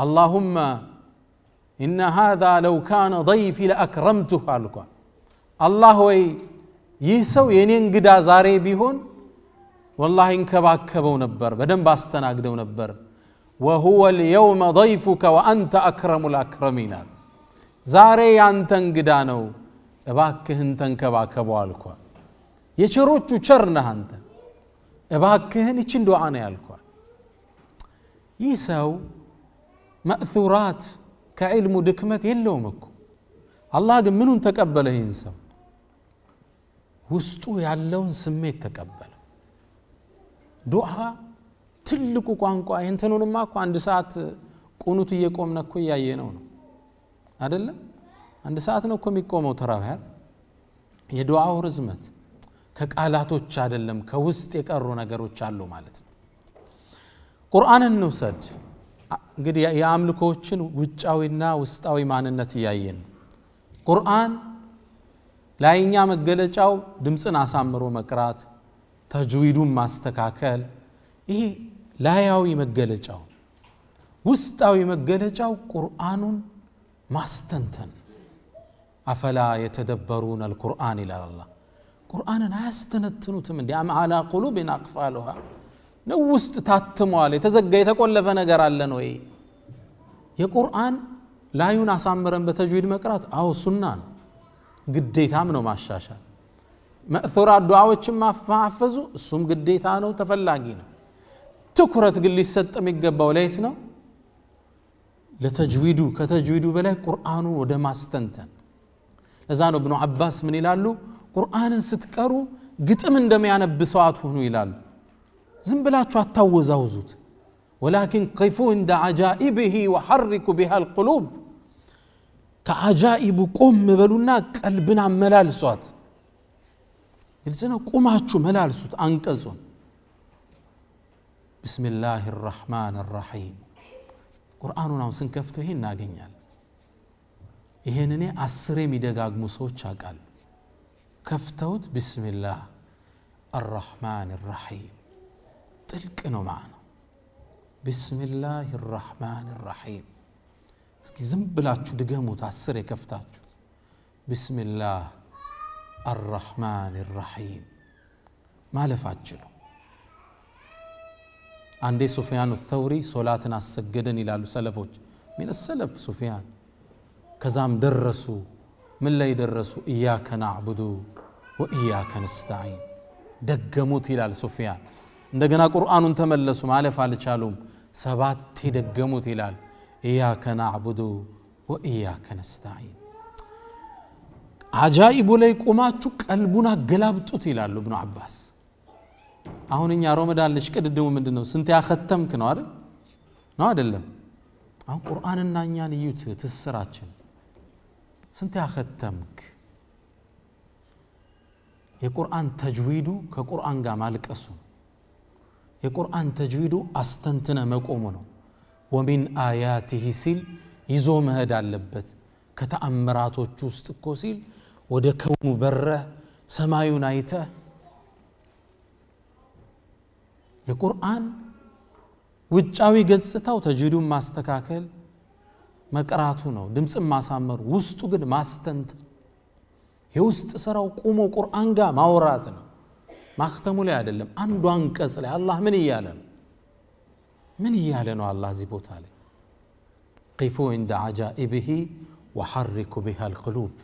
اللهم إن هذا لو كان ضيفي لأكرمته الكوالو አላህ ወይ ይህ ሰው የእኔ እንግዳ ዛሬ ቢሆን ወላሂ እንከባከበው ነበር በደንብ አስተናግደው ነበር ወሁወ ልየውመ ضይፉከ ወአንተ አክረሙ ልአክረሚን አል ዛሬ ያንተ እንግዳ ነው እባክህን ተንከባከበው አልኳል የቸሮቹ ቸር ነህ አንተ እባክህን ይችን ዱዓ ነው ያልኳል ይህ ሰው መእثራት ከዕልሙ ድክመት የለውም እኮ አላህ ግን ምኑን ተቀበለ ይህን ሰው ውስጡ ያለውን ስሜት ተቀበለ ዱዓ ትልቁ ቋንቋ ይህንትኑንማ እኮ አንድ ሰዓት ቁኑት እየቆምነ እኮ እያየ ነው ነው አደለም አንድ ሰዓት ነው እኮ የሚቆመው ተራውያ የዱዓው ርዝመት ከቃላቶች አይደለም ከውስጥ የቀሩ ነገሮች አሉ ማለት ነው ቁርአንን እንውሰድ እንግዲህ የአምልኮዎችን ውጫዊና ውስጣዊ ማንነት እያየን ቁርአን ላይኛ መገለጫው ድምፅን አሳምሮ መቅራት፣ ተጅዊዱን ማስተካከል፣ ይሄ ላያዊ መገለጫው። ውስጣዊ መገለጫው ቁርአኑን ማስተንተን። አፈላ የተደበሩን አልቁርአን ይላል አላህ። ቁርአንን አያስተነትኑትም እንዲ አም አላ ቁሉብን አቅፋሉሃ ነው ውስጥ ታትመዋል። የተዘጋ የተቆለፈ ነገር አለን ወይ? የቁርአን ላዩን አሳምረን በተጅዊድ መቅራት አዎ ሱና ነው። ግዴታም ነው ማሻሻል መእሱራ ዱዓዎችን ማፈዙ እሱም ግዴታ ነው ተፈላጊ ነው ትኩረት ግን ሊሰጥ የሚገባው ለየት ነው ለተጅዊዱ ከተጅዊዱ በላይ ቁርአኑ ወደ ማስተንተን ለዛ ነው እብኑ አባስ ምን ይላሉ ቁርአንን ስትቀሩ ግጥም እንደሚያነብ ሰዋት ሁኑ ይላሉ ዝም ብላችሁ አታወዛውዙት ወላኪን ቂፉ እንደ አጃኢብህ ወሐሪኩ ቢሃ ልቁሉብ ከአጃኢቡ ቆም በሉና ቀልብን አመላልሷት ግልጽ ነው ቁማችሁ መላልሱት አንቀጹን ብስሚላህ ራሕማን ራሒም ቁርአኑን አሁን ስንከፍተው ይሄ እናገኛለን ይሄን እኔ አስር የሚደጋግሙ ሰዎች አውቃል ከፍተውት ብስሚላህ አራሕማን ራሒም ጥልቅ ነው ማዕና ብስሚላህ ራሕማን ራሒም እስኪ ዝም ብላችሁ ድገሙት አስር የከፍታችሁ ቢስሚላህ አራሕማን ራሒም ማለፍ አችሉ አንዴ ሱፊያን ተውሪ ሶላትን አሰገደን ይላሉ ሰለፎች ሚን ሰለፍ ሱፊያን ከዛም ደረሱ ምን ላይ ደረሱ እያከ ናዕቡዱ ወእያከ ነስተዒን ደገሙት ይላል ሱፊያን እንደገና ቁርአኑን ተመለሱ ማለፍ አልቻሉም ሰባቴ ደገሙት ይላል إياك نعبد وإياك نستعين አጃኢቡ ላይ ቆማችሁ ቀልቡን አገላብጡት ይላሉ እብኑ አባስ አሁን እኛ ሮመዳን ልሽ ቅድድሙ ምንድን ነው ስንት ያከተምክ ነው አይደል ነው አይደለም አሁን ቁርአንና እኛን እዩት ትስራችን ስንት ያከተምክ የቁርአን ተጅዊዱ ከቁርአን ጋር ማልቀሱ የቁርአን ተጅዊዱ አስተንትነ መቆሙ ነው ومن آياته سيل يزوم هذا اللبت كتأمرات وتشوست كوسيل ودكوم برة سما يونايتا القرآن وتشاوي جزتا وتجدون ما استكاكل ما قرأتونه دمس ما سامر وستوجن ما استنت يوست سراو قومو قرآن جا ما وراتنا ما ختموا لي عدلم أن دوان كسل الله من يعلم من يعلن الله زبوت عليه قفوا عند عجائبه وحركوا بها القلوب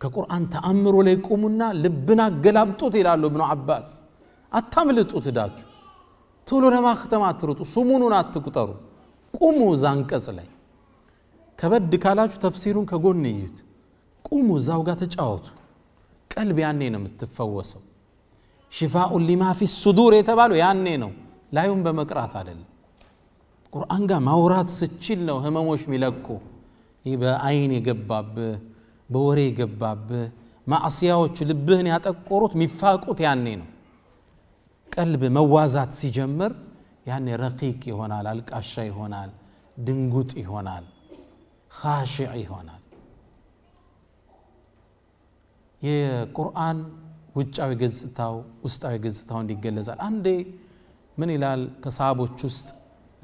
كقرآن تأمروا ليكمنا لبنا قلب توتي لالو ابن عباس أتامل توتي داتو تولو نما ختم عترتو سمونو نات كترو قومو زانكس لي كبد دكالاتو تفسيرون كقول نيوت قومو زوجات اجاوتو قلب يعنينا متفوسو شفاء لما في الصدور يتبالو يعنينا لا يوم بمقرات عدل ቁርአን ጋር ማውራት ስችል ነው ህመሞች ሚለቁ። ይህ በአይን የገባብህ በወሬ የገባብህ ማዕስያዎቹ ልብህን ያጠቆሩት ሚፋቁት ያኔ ነው። ቀልብ መዋዛት ሲጀምር ያኔ ረቂቅ ይሆናል፣ አልቃሻ ይሆናል፣ ድንጉጥ ይሆናል፣ ካሽዕ ይሆናል። የቁርአን ውጫዊ ገጽታው ውስጣዊ ገጽታው እንዲገለጻል። አንዴ ምን ይላል ከሰሃቦች ውስጥ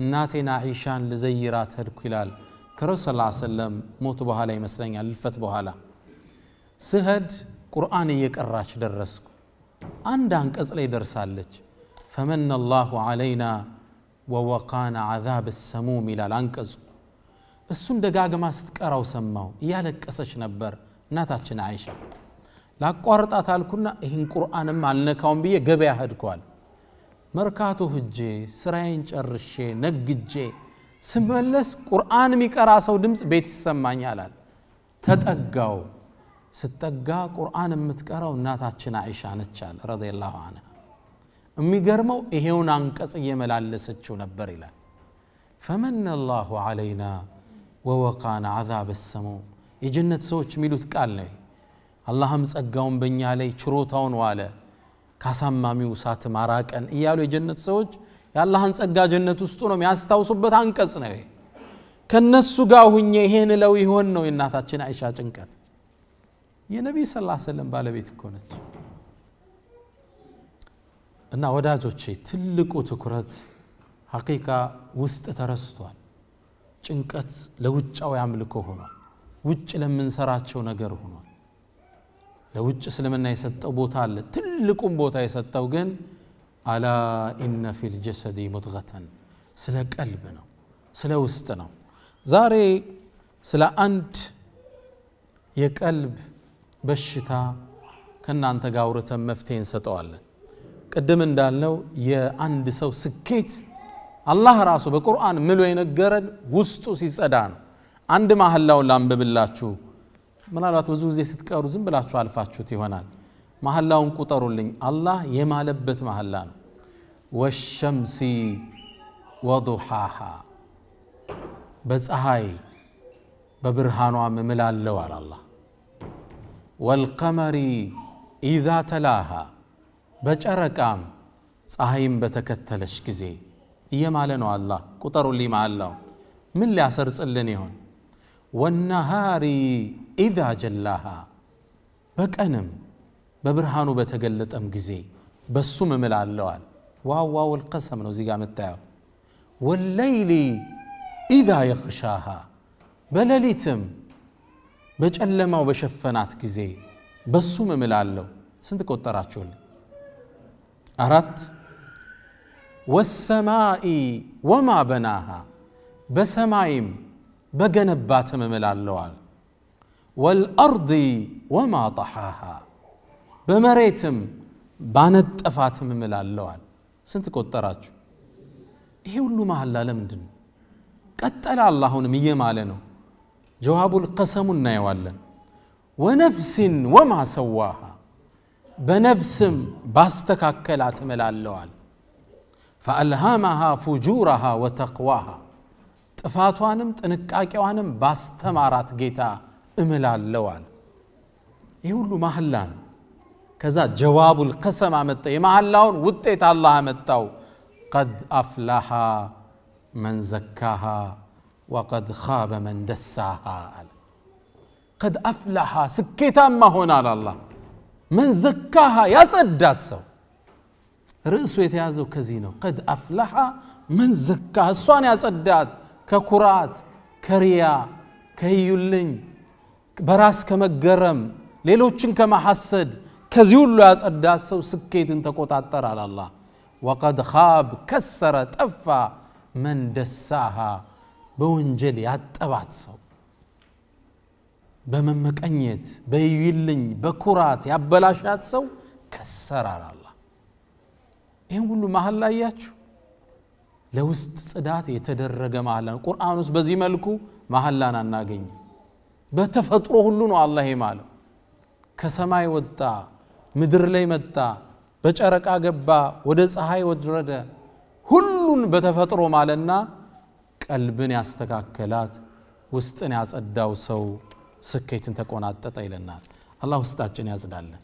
እናቴን አይሻን ልዘይራት ሄድኩ ይላል። ከረሱ ስ ሰለም ሞቱ በኋላ ይመስለኛል ልፈት በኋላ ስሄድ ቁርአን እየቀራች ደረስኩ። አንድ አንቀጽ ላይ ደርሳለች። ፈመነ ላሁ ዓለይና ወወቃና ዓዛብ ሰሙም ይላል አንቀጹ። እሱን ደጋግማ ስትቀራው ሰማው እያለቀሰች ነበር እናታችን አይሻ። ላቋርጣት አልኩና ይህን ቁርአንም አልነካውም ብዬ ገበያ ሄድኳል። መርካቶ ህጄ ስራዬን ጨርሼ ነግጄ ስመለስ ቁርአን የሚቀራ ሰው ድምፅ ቤት ይሰማኛል አለ ተጠጋው ስጠጋ ቁርአን የምትቀራው እናታችን አይሻ ነች አለ ረዲየላሁ አንሃ የሚገርመው ይሄውን አንቀጽ እየመላለሰችው ነበር ይላል ፈመነ ላሁ አለይና ወወቃን አዛብ ሰሙም የጀነት ሰዎች የሚሉት ቃል ነው አላህም ጸጋውን በእኛ ላይ ችሮታውን ዋለ ካሳማሚው እሳት ማራቀን እያሉ የጀነት ሰዎች የአላህን ጸጋ ጀነት ውስጡ ነው የሚያስታውሱበት አንቀጽ ነው ይሄ ከነሱ ጋር ሁኜ ይሄን ለው ይሆን ነው የእናታችን አይሻ ጭንቀት የነቢይ ስ ሰለም ባለቤት እኮ ነች እና ወዳጆቼ ትልቁ ትኩረት ሐቂቃ ውስጥ ተረስቷል ጭንቀት ለውጫዊ አምልኮ ሆኗል ውጭ ለምንሰራቸው ነገር ሆኗል لوجه سلمنا يسطو بوتا تلكم بوتا يسطو جن على ان في الجسد مضغه سلا قلبنا سلا وسطنا زاري سلا انت يا قلب بشتا كنا انت غاورت مفتين سطوال قدم اندالنو يا عند سو سكيت الله راسه بالقران ملو ينغرن وسطو سيصدان عند ما حلاو لام ببلاچو ምናልባት ብዙ ጊዜ ስትቀሩ ዝም ብላችሁ አልፋችሁት ይሆናል መሐላውን ቁጠሩልኝ አላህ የማለበት መሐላ ነው ወሸምሲ ወضحሃ በፀሐይ በብርሃኗም እምላለሁ አለ አላህ ወልቀመሪ ኢዛ ተላሃ በጨረቃም ፀሐይም በተከተለች ጊዜ እየማለ ነው አላህ ቁጠሩልኝ መሐላውን ምን ሊያሰርጽልን ይሆን ወነሃሪ ኢዛ ጀላሃ በቀንም በብርሃኑ በተገለጠም ጊዜ በሱም እምላለዋል ዋው ዋው ልቀሰም ነው እዚጋ የምታየው ወለይሊ ኢዛ የኽሻሃ በሌሊትም በጨለማው በሸፈናት ጊዜ በሱም እምላለሁ ስንት ቆጠራችሁልኝ አራት ወሰማኢ ወማ በናሃ በሰማይም በገነባትም እምላለዋል والأرض وما طحاها بمريتم بانت أفاتم من اللوال سنت كوتراج إيه اللو ما هلا لمدن قتل الله نمية مالنا جواب القسم النيوال ونفس وما سواها بنفسم باستك أكلات من اللوال فألهامها فجورها وتقواها تفاتوانم تنكاكوانم باستمارات قتاها እምላለሁ አለ ይህ ሁሉ ማህላ ነው ከዛ ጀዋቡል ቀሰም አመጣ የመሐላውን ውጤት አላህ አመጣው ቀድ አፍላሃ መን ዘካሃ ወቀድ ኻበ መን ደሳሃ አለ ቀድ አፍላሃ ስኬታማ ሆናል አላህ መን ዘካሃ ያጸዳት ሰው ርዕሱ የተያዘው ከዚህ ነው ቀድ አፍላሃ መን ዘካሃ እሷን ያጸዳት ከኩራት ከሪያ ከዩልኝ በራስ ከመገረም ሌሎችን ከመሐሰድ ከዚህ ሁሉ ያጸዳት ሰው ስኬትን ተቆጣጠር አላላ ወቀድ ኻብ ከሰረ ጠፋ መን ደሳሃ በወንጀል ያጠባት ሰው በመመቀኘት በይልኝ በኩራት ያበላሻት ሰው ከሰረ አላላ ይህን ሁሉ መሀል ያችሁ ለውስጥ ጽዳት የተደረገ መሐላ ነው ቁርአን ውስጥ በዚህ መልኩ መሐላን አናገኝም በተፈጥሮ ሁሉ ነው አላህ የማለው ከሰማይ ወጣ ምድር ላይ መጣ በጨረቃ ገባ ወደ ፀሐይ ወረደ ሁሉን በተፈጥሮ ማለና ቀልብን ያስተካከላት ውስጥን ያጸዳው ሰው ስኬትን ተቆናጠጠ ይለናል አላህ ውስጣችን ያጽዳለን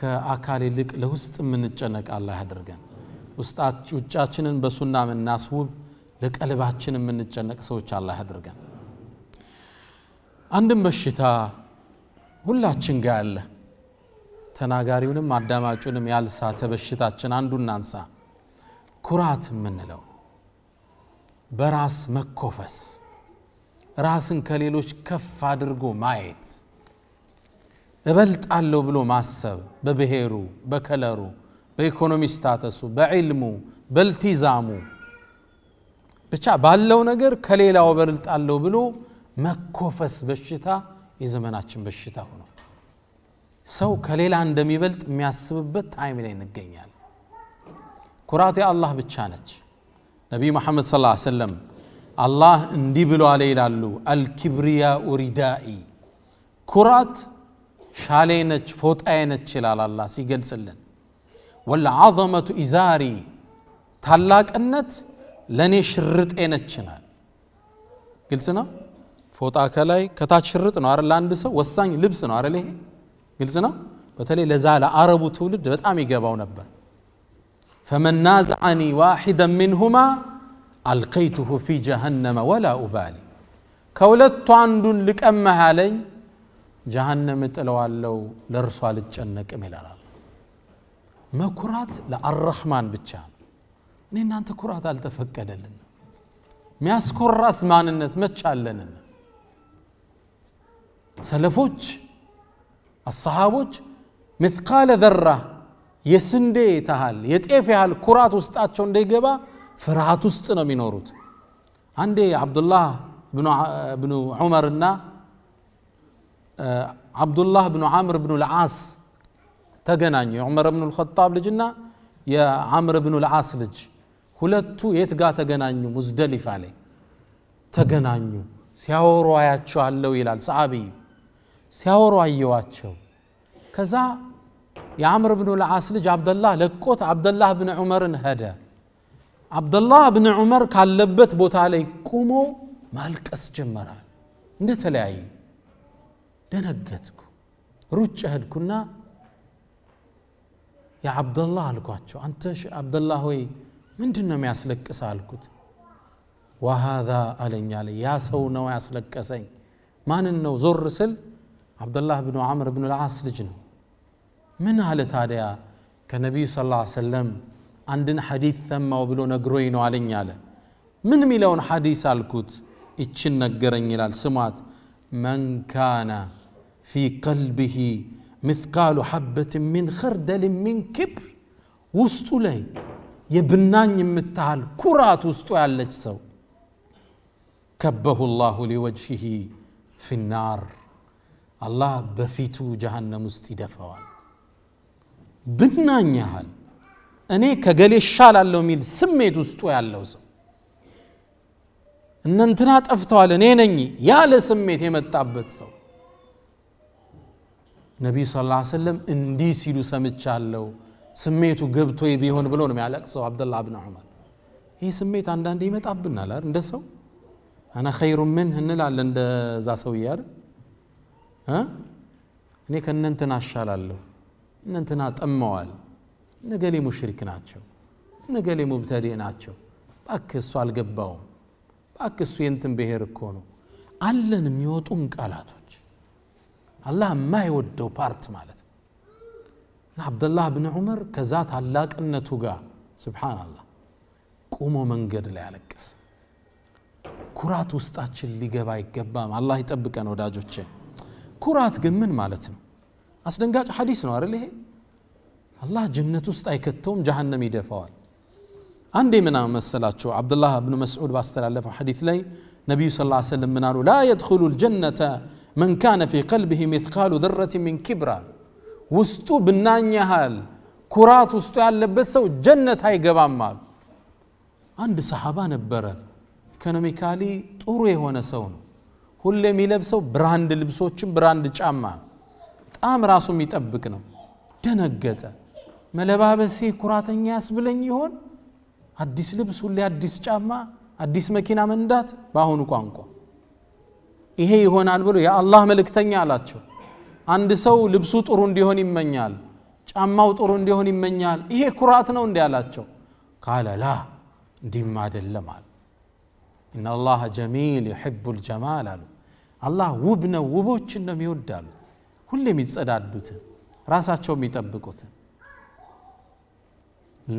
ከአካል ይልቅ ለውስጥ የምንጨነቅ አላህ ያደርገን ውጫችንን በሱና ምናስውብ ለቀልባችን የምንጨነቅ ሰዎች አላህ ያደርገን አንድም በሽታ ሁላችን ጋር አለ። ተናጋሪውንም አዳማጩንም ያልሳተ በሽታችን አንዱ እናንሳ። ኩራት የምንለው በራስ መኮፈስ፣ ራስን ከሌሎች ከፍ አድርጎ ማየት፣ እበልጣለሁ ብሎ ማሰብ በብሔሩ፣ በከለሩ፣ በኢኮኖሚ ስታተሱ፣ በዕልሙ፣ በልቲዛሙ ብቻ ባለው ነገር ከሌላው እበልጣለሁ ብሎ መኮፈስ በሽታ የዘመናችን በሽታ ሆኖ ሰው ከሌላ እንደሚበልጥ የሚያስብበት ታይም ላይ እንገኛል ኩራት የአላህ ብቻ ነች። ነቢይ መሐመድ ስ ሰለም አላህ እንዲህ ብለዋል ይላሉ፣ አልኪብሪያኡ ሪዳኢ ኩራት ሻሌ ነች፣ ፎጣዬ ነች ይላል አላ ሲገልጽልን። ወልዓዘመቱ ኢዛሪ ታላቅነት ለእኔ ሽርጤ ነች ይላል። ግልጽ ነው። ፎጣ ከላይ ከታች ሽርጥ ነው አይደል አንድ ሰው ወሳኝ ልብስ ነው አይደል ይሄ ግልጽ ነው በተለይ ለዛ ለአረቡ ትውልድ በጣም ይገባው ነበር ፈመናዝዓኒ ዋሒደ ሚንሁማ አልቀይቱሁ ፊ ጀሃነመ ወላ ኡባሊ ከሁለቱ አንዱን ልቀመህ አለኝ ጀሃነም እጥለዋለው ለእርሱ አልጨነቅም ይላል መኩራት ለአረህማን ብቻ ነው እኔ እናንተ ኩራት አልተፈቀደልን የሚያስኮራስ ማንነት መቻለንና ሰለፎች አሰሃቦች ምትቃለ ዘራ የስንዴ ታህል የጤፍ ያህል ኩራት ውስጣቸው እንዳይገባ ፍርሃት ውስጥ ነው የሚኖሩት አንዴ አብዱላህ ብኑ ዑመርና አብዱላህ ብኑ ዓምር ብኑ ልዓስ ተገናኙ የዑመር ብኑ ልኸጣብ ልጅና የዓምር ብኑ ልዓስ ልጅ ሁለቱ የት ጋር ተገናኙ ሙዝደሊፋ ላይ ተገናኙ ሲያወሩ አያቸዋለሁ ይላል ሰዓብዩ ሲያወሩ አየዋቸው ከዛ የአምር ብኑ ለዓስ ልጅ አብደላህ ለቆት አብደላህ ብን ዑመርን ሄደ አብደላህ ብን ዑመር ካለበት ቦታ ላይ ቁሞ ማልቀስ ጀመራል እንደተለያዩ ደነገጥኩ ሩጭ ሄድኩና ያ አብደላህ አልኳቸው አንተ አብደላህ ሆይ ምንድን ነው የሚያስለቅስ አልኩት ወሃዛ አለኛ ያ ሰው ነው ያስለቀሰኝ ማንን ነው ዞር ስል عبد الله بن عمر بن العاص لجن من هل تاريا كنبي صلى الله عليه وسلم عندنا حديث ثم وبلو نقروين وعلن يالا من ميلون حديث الكوت اتشن نقرن يلال سمات من كان في قلبه مثقال حبة من خردل من كبر وسطو لي يبنان يمتعال كرات وسطو على كبه الله لوجهه في النار አላህ በፊቱ ጀሃነም ውስጥ ይደፈዋል ብናኝ ያህል እኔ ከገሌ እሻላለሁ የሚል ስሜት ውስጡ ያለው ሰው እነንትና ጠፍተዋል እኔ ነኝ ያለ ስሜት የመጣበት ሰው ነቢዩ ስ ላ ሰለም እንዲህ ሲሉ ሰምቻለሁ ስሜቱ ገብቶ ቢሆን ብሎ ነው የሚያለቅሰው አብደላ ብን ዑመር ይህ ስሜት አንዳንዴ ይመጣብናል እንደ ሰው አነ ኸይሩ ምን እንላለን እንደዛ ሰው እያለ እኔ ከእነንትና አሻላለሁ እነንትና ጠመዋል ነገሌ ሙሽሪክ ናቸው ነገሌ ሙብተዲእ ናቸው እባክህ እሱ አልገባውም እባክህ እሱ የንትን ብሔር እኮ ነው አለን የሚወጡን ቃላቶች አላህ የማይወደው ፓርት ማለት ነው እና አብደላህ ብን ዑመር ከዛ ታላቅነቱ ጋር ስብሓናላህ ቁሞ መንገድ ላይ አለቀሰ ኩራት ውስጣችን ሊገባ አይገባም አላህ ይጠብቀን ወዳጆቼ ኩራት ግን ምን ማለት ነው አስደንጋጭ ሐዲስ ነው አይደል ይሄ አላህ ጀነት ውስጥ አይከተውም ጀሃነም ይደፋዋል አንዴ ምና መሰላቸው አብዱላህ ብኑ መስዑድ ባስተላለፈው ሐዲት ላይ ነቢዩ ስ ላ ስለም ምን አሉ ላ የድኩሉ ልጀነተ መን ካነ ፊ ቀልብህ ሚትቃሉ ዘረት ምን ኪብራ ውስጡ ብናኝ ያህል ኩራት ውስጡ ያለበት ሰው ጀነት አይገባም አሉ አንድ ሰሓባ ነበረ ኢኮኖሚካሊ ጥሩ የሆነ ሰው ነው ሁሌ የሚለብሰው ብራንድ ልብሶችን ብራንድ ጫማ ነው። በጣም ራሱ የሚጠብቅ ነው። ደነገጠ። መለባበሴ ኩራተኛ ያስብለኝ ይሆን? አዲስ ልብስ፣ ሁሌ አዲስ ጫማ፣ አዲስ መኪና መንዳት። በአሁኑ ቋንቋ ይሄ ይሆናል ብሎ የአላህ መልእክተኛ አላቸው። አንድ ሰው ልብሱ ጥሩ እንዲሆን ይመኛል፣ ጫማው ጥሩ እንዲሆን ይመኛል። ይሄ ኩራት ነው እንዲ አላቸው። ካለ ላ እንዲህም አይደለም አሉ። ኢነላህ ጀሚል ዩሒቡል ጀማል አሉ። አላህ ውብ ነው ውቦችን ነው ይወዳሉ ሁሌ የሚጸዳዱትን ራሳቸው የሚጠብቁትን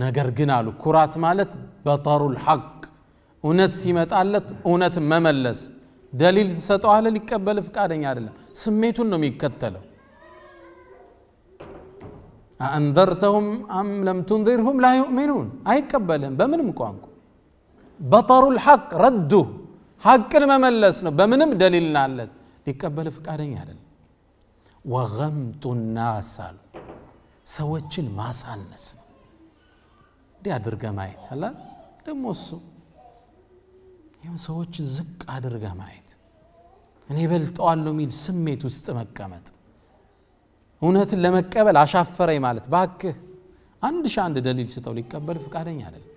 ነገር ግን አሉ ኩራት ማለት በጠሩል ሐቅ እውነት ሲመጣለት እውነት መመለስ ደሊል ትሰጠዋለ ሊቀበል ፍቃደኛ አይደለም ስሜቱን ነው የሚከተለው አእንዘርተሁም አም ለም ቱንዚርሁም ላ ዩእሚኑን አይቀበልህም በምንም ቋንቋ በጠሩል ሐቅ ረዱህ ሐቅን መመለስ ነው በምንም ደሊል ናለት ሊቀበል ፍቃደኛ አይደለም ወገምጡ ናስ አሉ ሰዎችን ማሳነስ ነው እንዲህ አድርገ ማየት አላ ደግሞ እሱ ይህም ሰዎችን ዝቅ አድርገ ማየት እኔ በልጠዋለሁ የሚል ስሜት ውስጥ መቀመጥ እውነትን ለመቀበል አሻፈረኝ ማለት ባክህ አንድ ሺ አንድ ደሊል ስጠው ሊቀበል ፍቃደኛ አይደለም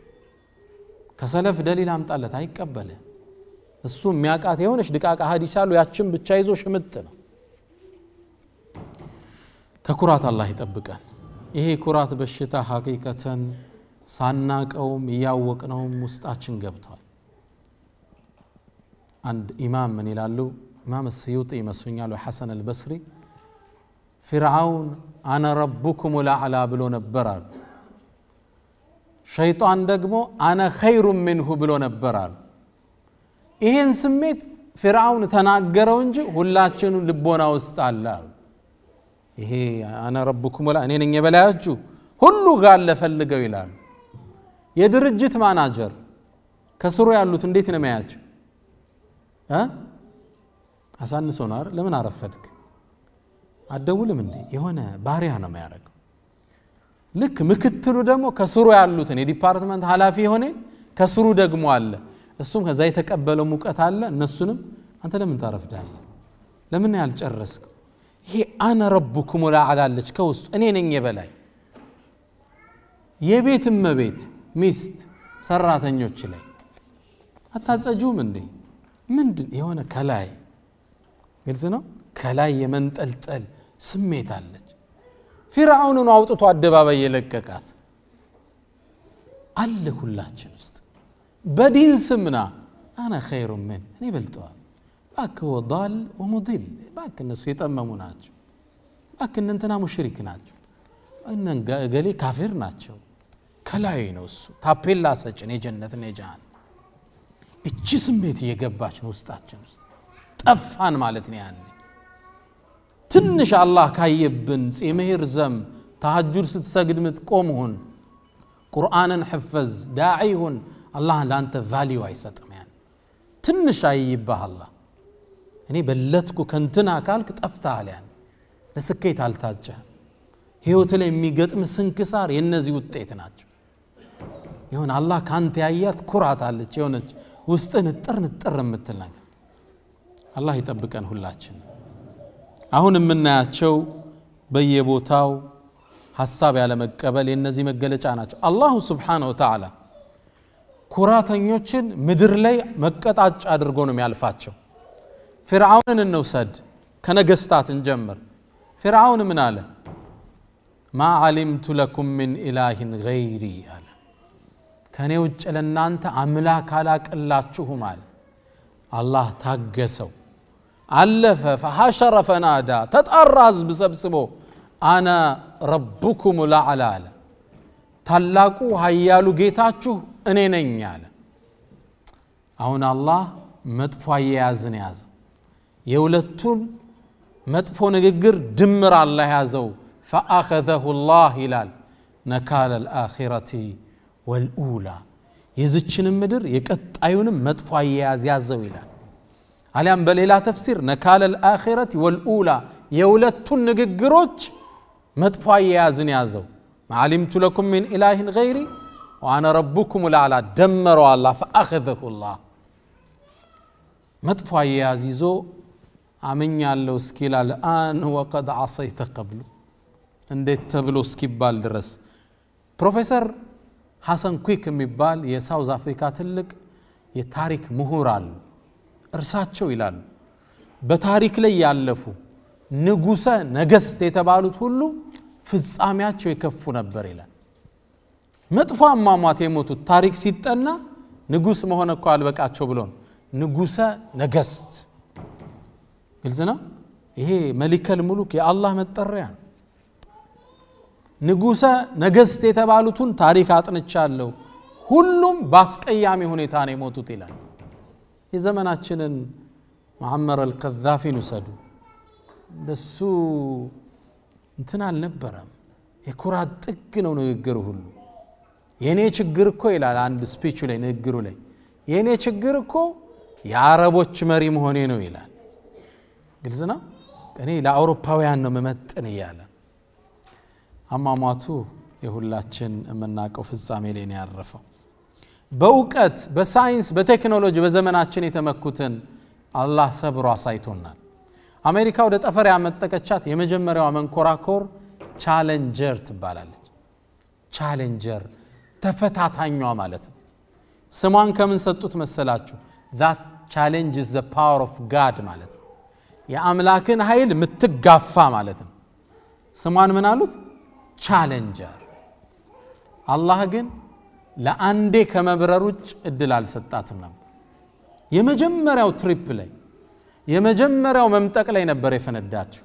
ከሰለፍ ደሊል አምጣለት አይቀበልህ እሱ የሚያቃት የሆነች ድቃቃ ሀዲስ አሉ ያችን ብቻ ይዞ ሽምጥ ነው ከኩራት አላህ ይጠብቀን ይሄ ኩራት በሽታ ሀቂቀተን ሳናቀውም እያወቅነውም ውስጣችን ገብቷል አንድ ኢማም ምን ይላሉ ኢማም ስዩጥ ይመስሉኛል ሐሰን አልበስሪ ፊርዓውን አነ ረቡኩም ላዕላ ብሎ ነበር አሉ ሸይጣን ደግሞ አነ ኸይሩ ምንሁ ብሎ ነበር አሉ ይሄን ስሜት ፊርዓውን ተናገረው እንጂ ሁላችንም ልቦና ውስጥ አለ ይሄ አነ ረብኩም ወላ እኔ ነኝ የበላያችሁ ሁሉ ጋር ለፈልገው ይላል የድርጅት ማናጀር ከስሩ ያሉት እንዴት ነው የሚያያቸው አሳንሶ ነው ለምን አረፈድክ አደውልም እንዴ የሆነ ባሪያ ነው የሚያደርገው ልክ ምክትሉ ደግሞ ከስሩ ያሉትን የዲፓርትመንት ኃላፊ የሆነ ከስሩ ደግሞ አለ እሱም ከዛ የተቀበለው ሙቀት አለ እነሱንም አንተ ለምን ታረፍዳለ? ለምን ያልጨረስክ ይሄ አነ ረቡኩም አላለች ከውስጡ እኔ ነኝ የበላይ የቤት እመቤት ሚስት ሰራተኞች ላይ አታጸጁም እንዴ ምንድን የሆነ ከላይ ግልጽ ነው ከላይ የመንጠልጠል ስሜት አለች ፊርአውንን አውጥቶ አደባባይ የለቀቃት አለ ሁላችን ውስጥ بدين سمنا أنا خير من أنا بلتوا باك هو ضال ومضل باك الناس يتأمموا ناتشو باك إن أنتنا مشرك ناتشو إن قالي كافر ناتشو ከላይ ነው እሱ ታፔላ ሰጭን የጀነትን የጃሃን እቺ ስሜት እየገባች ነው ውስጣችን ውስጥ ጠፋን ማለት ነው ያለ ትንሽ አላህ ካየብን ፂምህር ዘም ተሐጁድ ስትሰግድ ምትቆም ሁን ቁርአንን ሕፈዝ ዳዒ ሁን አላህ ለአንተ ቫሊዩ አይሰጥም ያን ትንሽ አይይባህ እኔ በለትኩ ከንትና ካልክ ጠፍተሃል ያን ለስኬት አልታጨህም ህይወት ላይ የሚገጥም ስንክሳር የእነዚህ ውጤት ናቸው ይሁን አላህ ካንተ ያያት ኩራት አለች የሆነች ውስጥ ንጥር ንጥር የምትል ነገር አላህ ይጠብቀን ሁላችን አሁን የምናያቸው በየቦታው ሀሳብ ያለመቀበል የእነዚህ መገለጫ ናቸው አላሁ ስብሓነ ወተዓላ ኩራተኞችን ምድር ላይ መቀጣጫ አድርጎ ነው የሚያልፋቸው ፊርዓውንን እንውሰድ ከነገስታት እንጀምር ፊርዓውን ምን አለ ማ ዓሊምቱ ለኩም ምን ኢላህን ገይሪ አለ ከእኔ ውጭ ለእናንተ አምላክ አላቅላችሁም አለ አላህ ታገሰው አለፈ ፈሐሸረ ፈናዳ ተጣራ ህዝብ ሰብስቦ አና ረቡኩም ላዕላ አለ ታላቁ ሀያሉ ጌታችሁ እኔ ነኝ አለ። አሁን አላህ መጥፎ አያያዝን ያዘ። የሁለቱን መጥፎ ንግግር ድምር አላህ ያዘው። ፈአኸዘሁ ላህ ይላል ነካለ ልአኺረቲ ወልኡላ የዝችንም ምድር የቀጣዩንም መጥፎ አያያዝ ያዘው ይላል። አሊያም በሌላ ተፍሲር ነካለ ልአኺረቲ ወልኡላ የሁለቱን ንግግሮች መጥፎ አያያዝን ያዘው። ما علمت لكم من إله غيري وأنا ربكم الأعلى دمروا الله فأخذه الله مدفع يا عزيزو عمين يالو سكيل الآن وقد عصيت قبل عندي تبلو سكيبال درس بروفيسور حسن كويك مبال يا أفريكا تلك يا تاريك مهورال እርሳቸው ይላሉ በታሪክ ላይ ያለፉ ንጉሰ ነገስት የተባሉት ሁሉ ፍጻሜያቸው የከፉ ነበር ይላል መጥፎ አሟሟት የሞቱት ታሪክ ሲጠና ንጉስ መሆን እኮ አልበቃቸው ብሎ ነው ንጉሰ ነገስት ግልጽ ነው ይሄ መሊከል ሙሉክ የአላህ መጠሪያ ነው ንጉሰ ነገስት የተባሉትን ታሪክ አጥንቻለሁ ሁሉም በአስቀያሚ ሁኔታ ነው የሞቱት ይላል የዘመናችንን መሐመር አልቀዛፊን ውሰዱ በሱ እንትን አልነበረም። የኩራት ጥግ ነው ንግግሩ ሁሉ። የእኔ ችግር እኮ ይላል አንድ ስፒቹ ላይ ንግግሩ ላይ የእኔ ችግር እኮ የአረቦች መሪ መሆኔ ነው ይላል። ግልጽ ነው። እኔ ለአውሮፓውያን ነው መመጥን እያለ አሟሟቱ የሁላችን የምናውቀው ፍጻሜ ላይ ነው ያረፈው። በእውቀት፣ በሳይንስ፣ በቴክኖሎጂ በዘመናችን የተመኩትን አላህ ሰብሮ አሳይቶናል። አሜሪካ ወደ ጠፈር ያመጠቀቻት የመጀመሪያዋ መንኮራኮር ቻሌንጀር ትባላለች። ቻሌንጀር ተፈታታኟ ማለት ነው። ስሟን ከምን ሰጡት መሰላችሁ? ዛት ቻሌንጅ ዘ ፓወር ኦፍ ጋድ ማለት ነው። የአምላክን ኃይል ምትጋፋ ማለት ነው። ስሟን ምን አሉት? ቻሌንጀር። አላህ ግን ለአንዴ ከመብረር ውጭ እድል አልሰጣትም ነበር። የመጀመሪያው ትሪፕ ላይ የመጀመሪያው መምጠቅ ላይ ነበር የፈነዳቸው።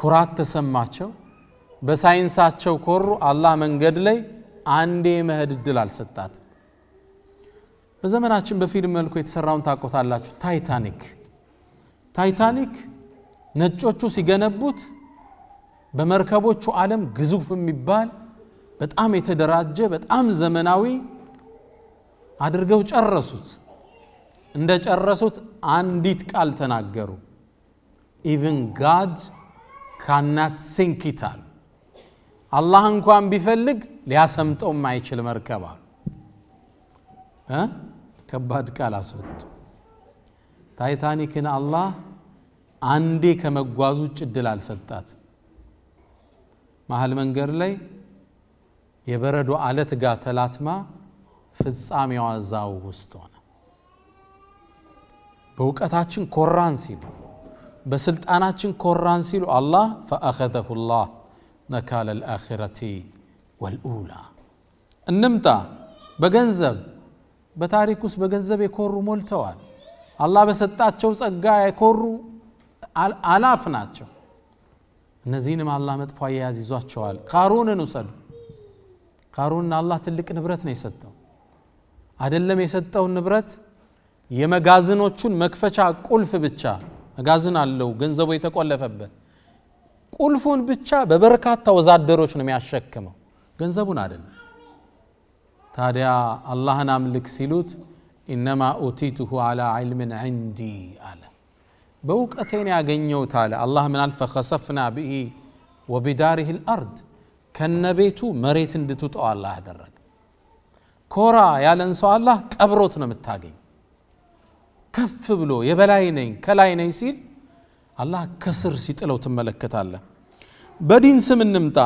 ኩራት ተሰማቸው፣ በሳይንሳቸው ኮሩ። አላህ መንገድ ላይ አንዴ መሄድ እድል አልሰጣት በዘመናችን በፊልም መልኩ የተሰራውን ታቆታላችሁ። ታይታኒክ ታይታኒክ ነጮቹ ሲገነቡት በመርከቦቹ ዓለም ግዙፍ የሚባል በጣም የተደራጀ በጣም ዘመናዊ አድርገው ጨረሱት። እንደጨረሱት አንዲት ቃል ተናገሩ። ኢቭን ጋድ ካናት ሲንክ አላህ እንኳን ቢፈልግ ሊያሰምጠው የማይችል መርከብ አሉ። ከባድ ቃል አስወጡ። ታይታኒክን አላህ አንዴ ከመጓዙ ውጭ እድል አልሰጣት። መሀል መንገድ ላይ የበረዶ አለት ጋር ተላትማ ፍጻሜዋ እዛው ውስጥ ሆነ። بوكاتاشن كورانسيلو بسلت انا تشن كورانسيلو الله فاخذه الله نكال الآخرة والأولى النمتا بجنزب بتاريكوس بجنزب يكورو مولتوال الله بسطات شوز يكورو آلاف ناتشو نزين مع الله مدفع يازي زوات قارون نسل قارون الله تلك نبرت نيستو عدل لم يستو نبرت የመጋዝኖቹን መክፈቻ ቁልፍ ብቻ መጋዘን አለው ገንዘቡ የተቆለፈበት ቁልፉን ብቻ በበርካታ ወዛደሮች ነው የሚያሸክመው ገንዘቡን አደለ ታዲያ አላህን አምልክ ሲሉት ኢነማ ኡቲቱሁ አላ ዕልምን ዕንዲ አለ በእውቀቴን ያገኘውት አለ አላህ ምን ከሰፍና ብሂ ወቢዳሪህ ልአርድ ከነቤቱ መሬት እንድትውጠው አላህ አደረገ ኮራ ያለን ሰው አላህ ቀብሮት ነው የምታገኝ ከፍ ብሎ የበላይ ነኝ ከላይ ነኝ ሲል አላህ ከስር ሲጥለው ትመለከታለ። በዲን ስም እንምጣ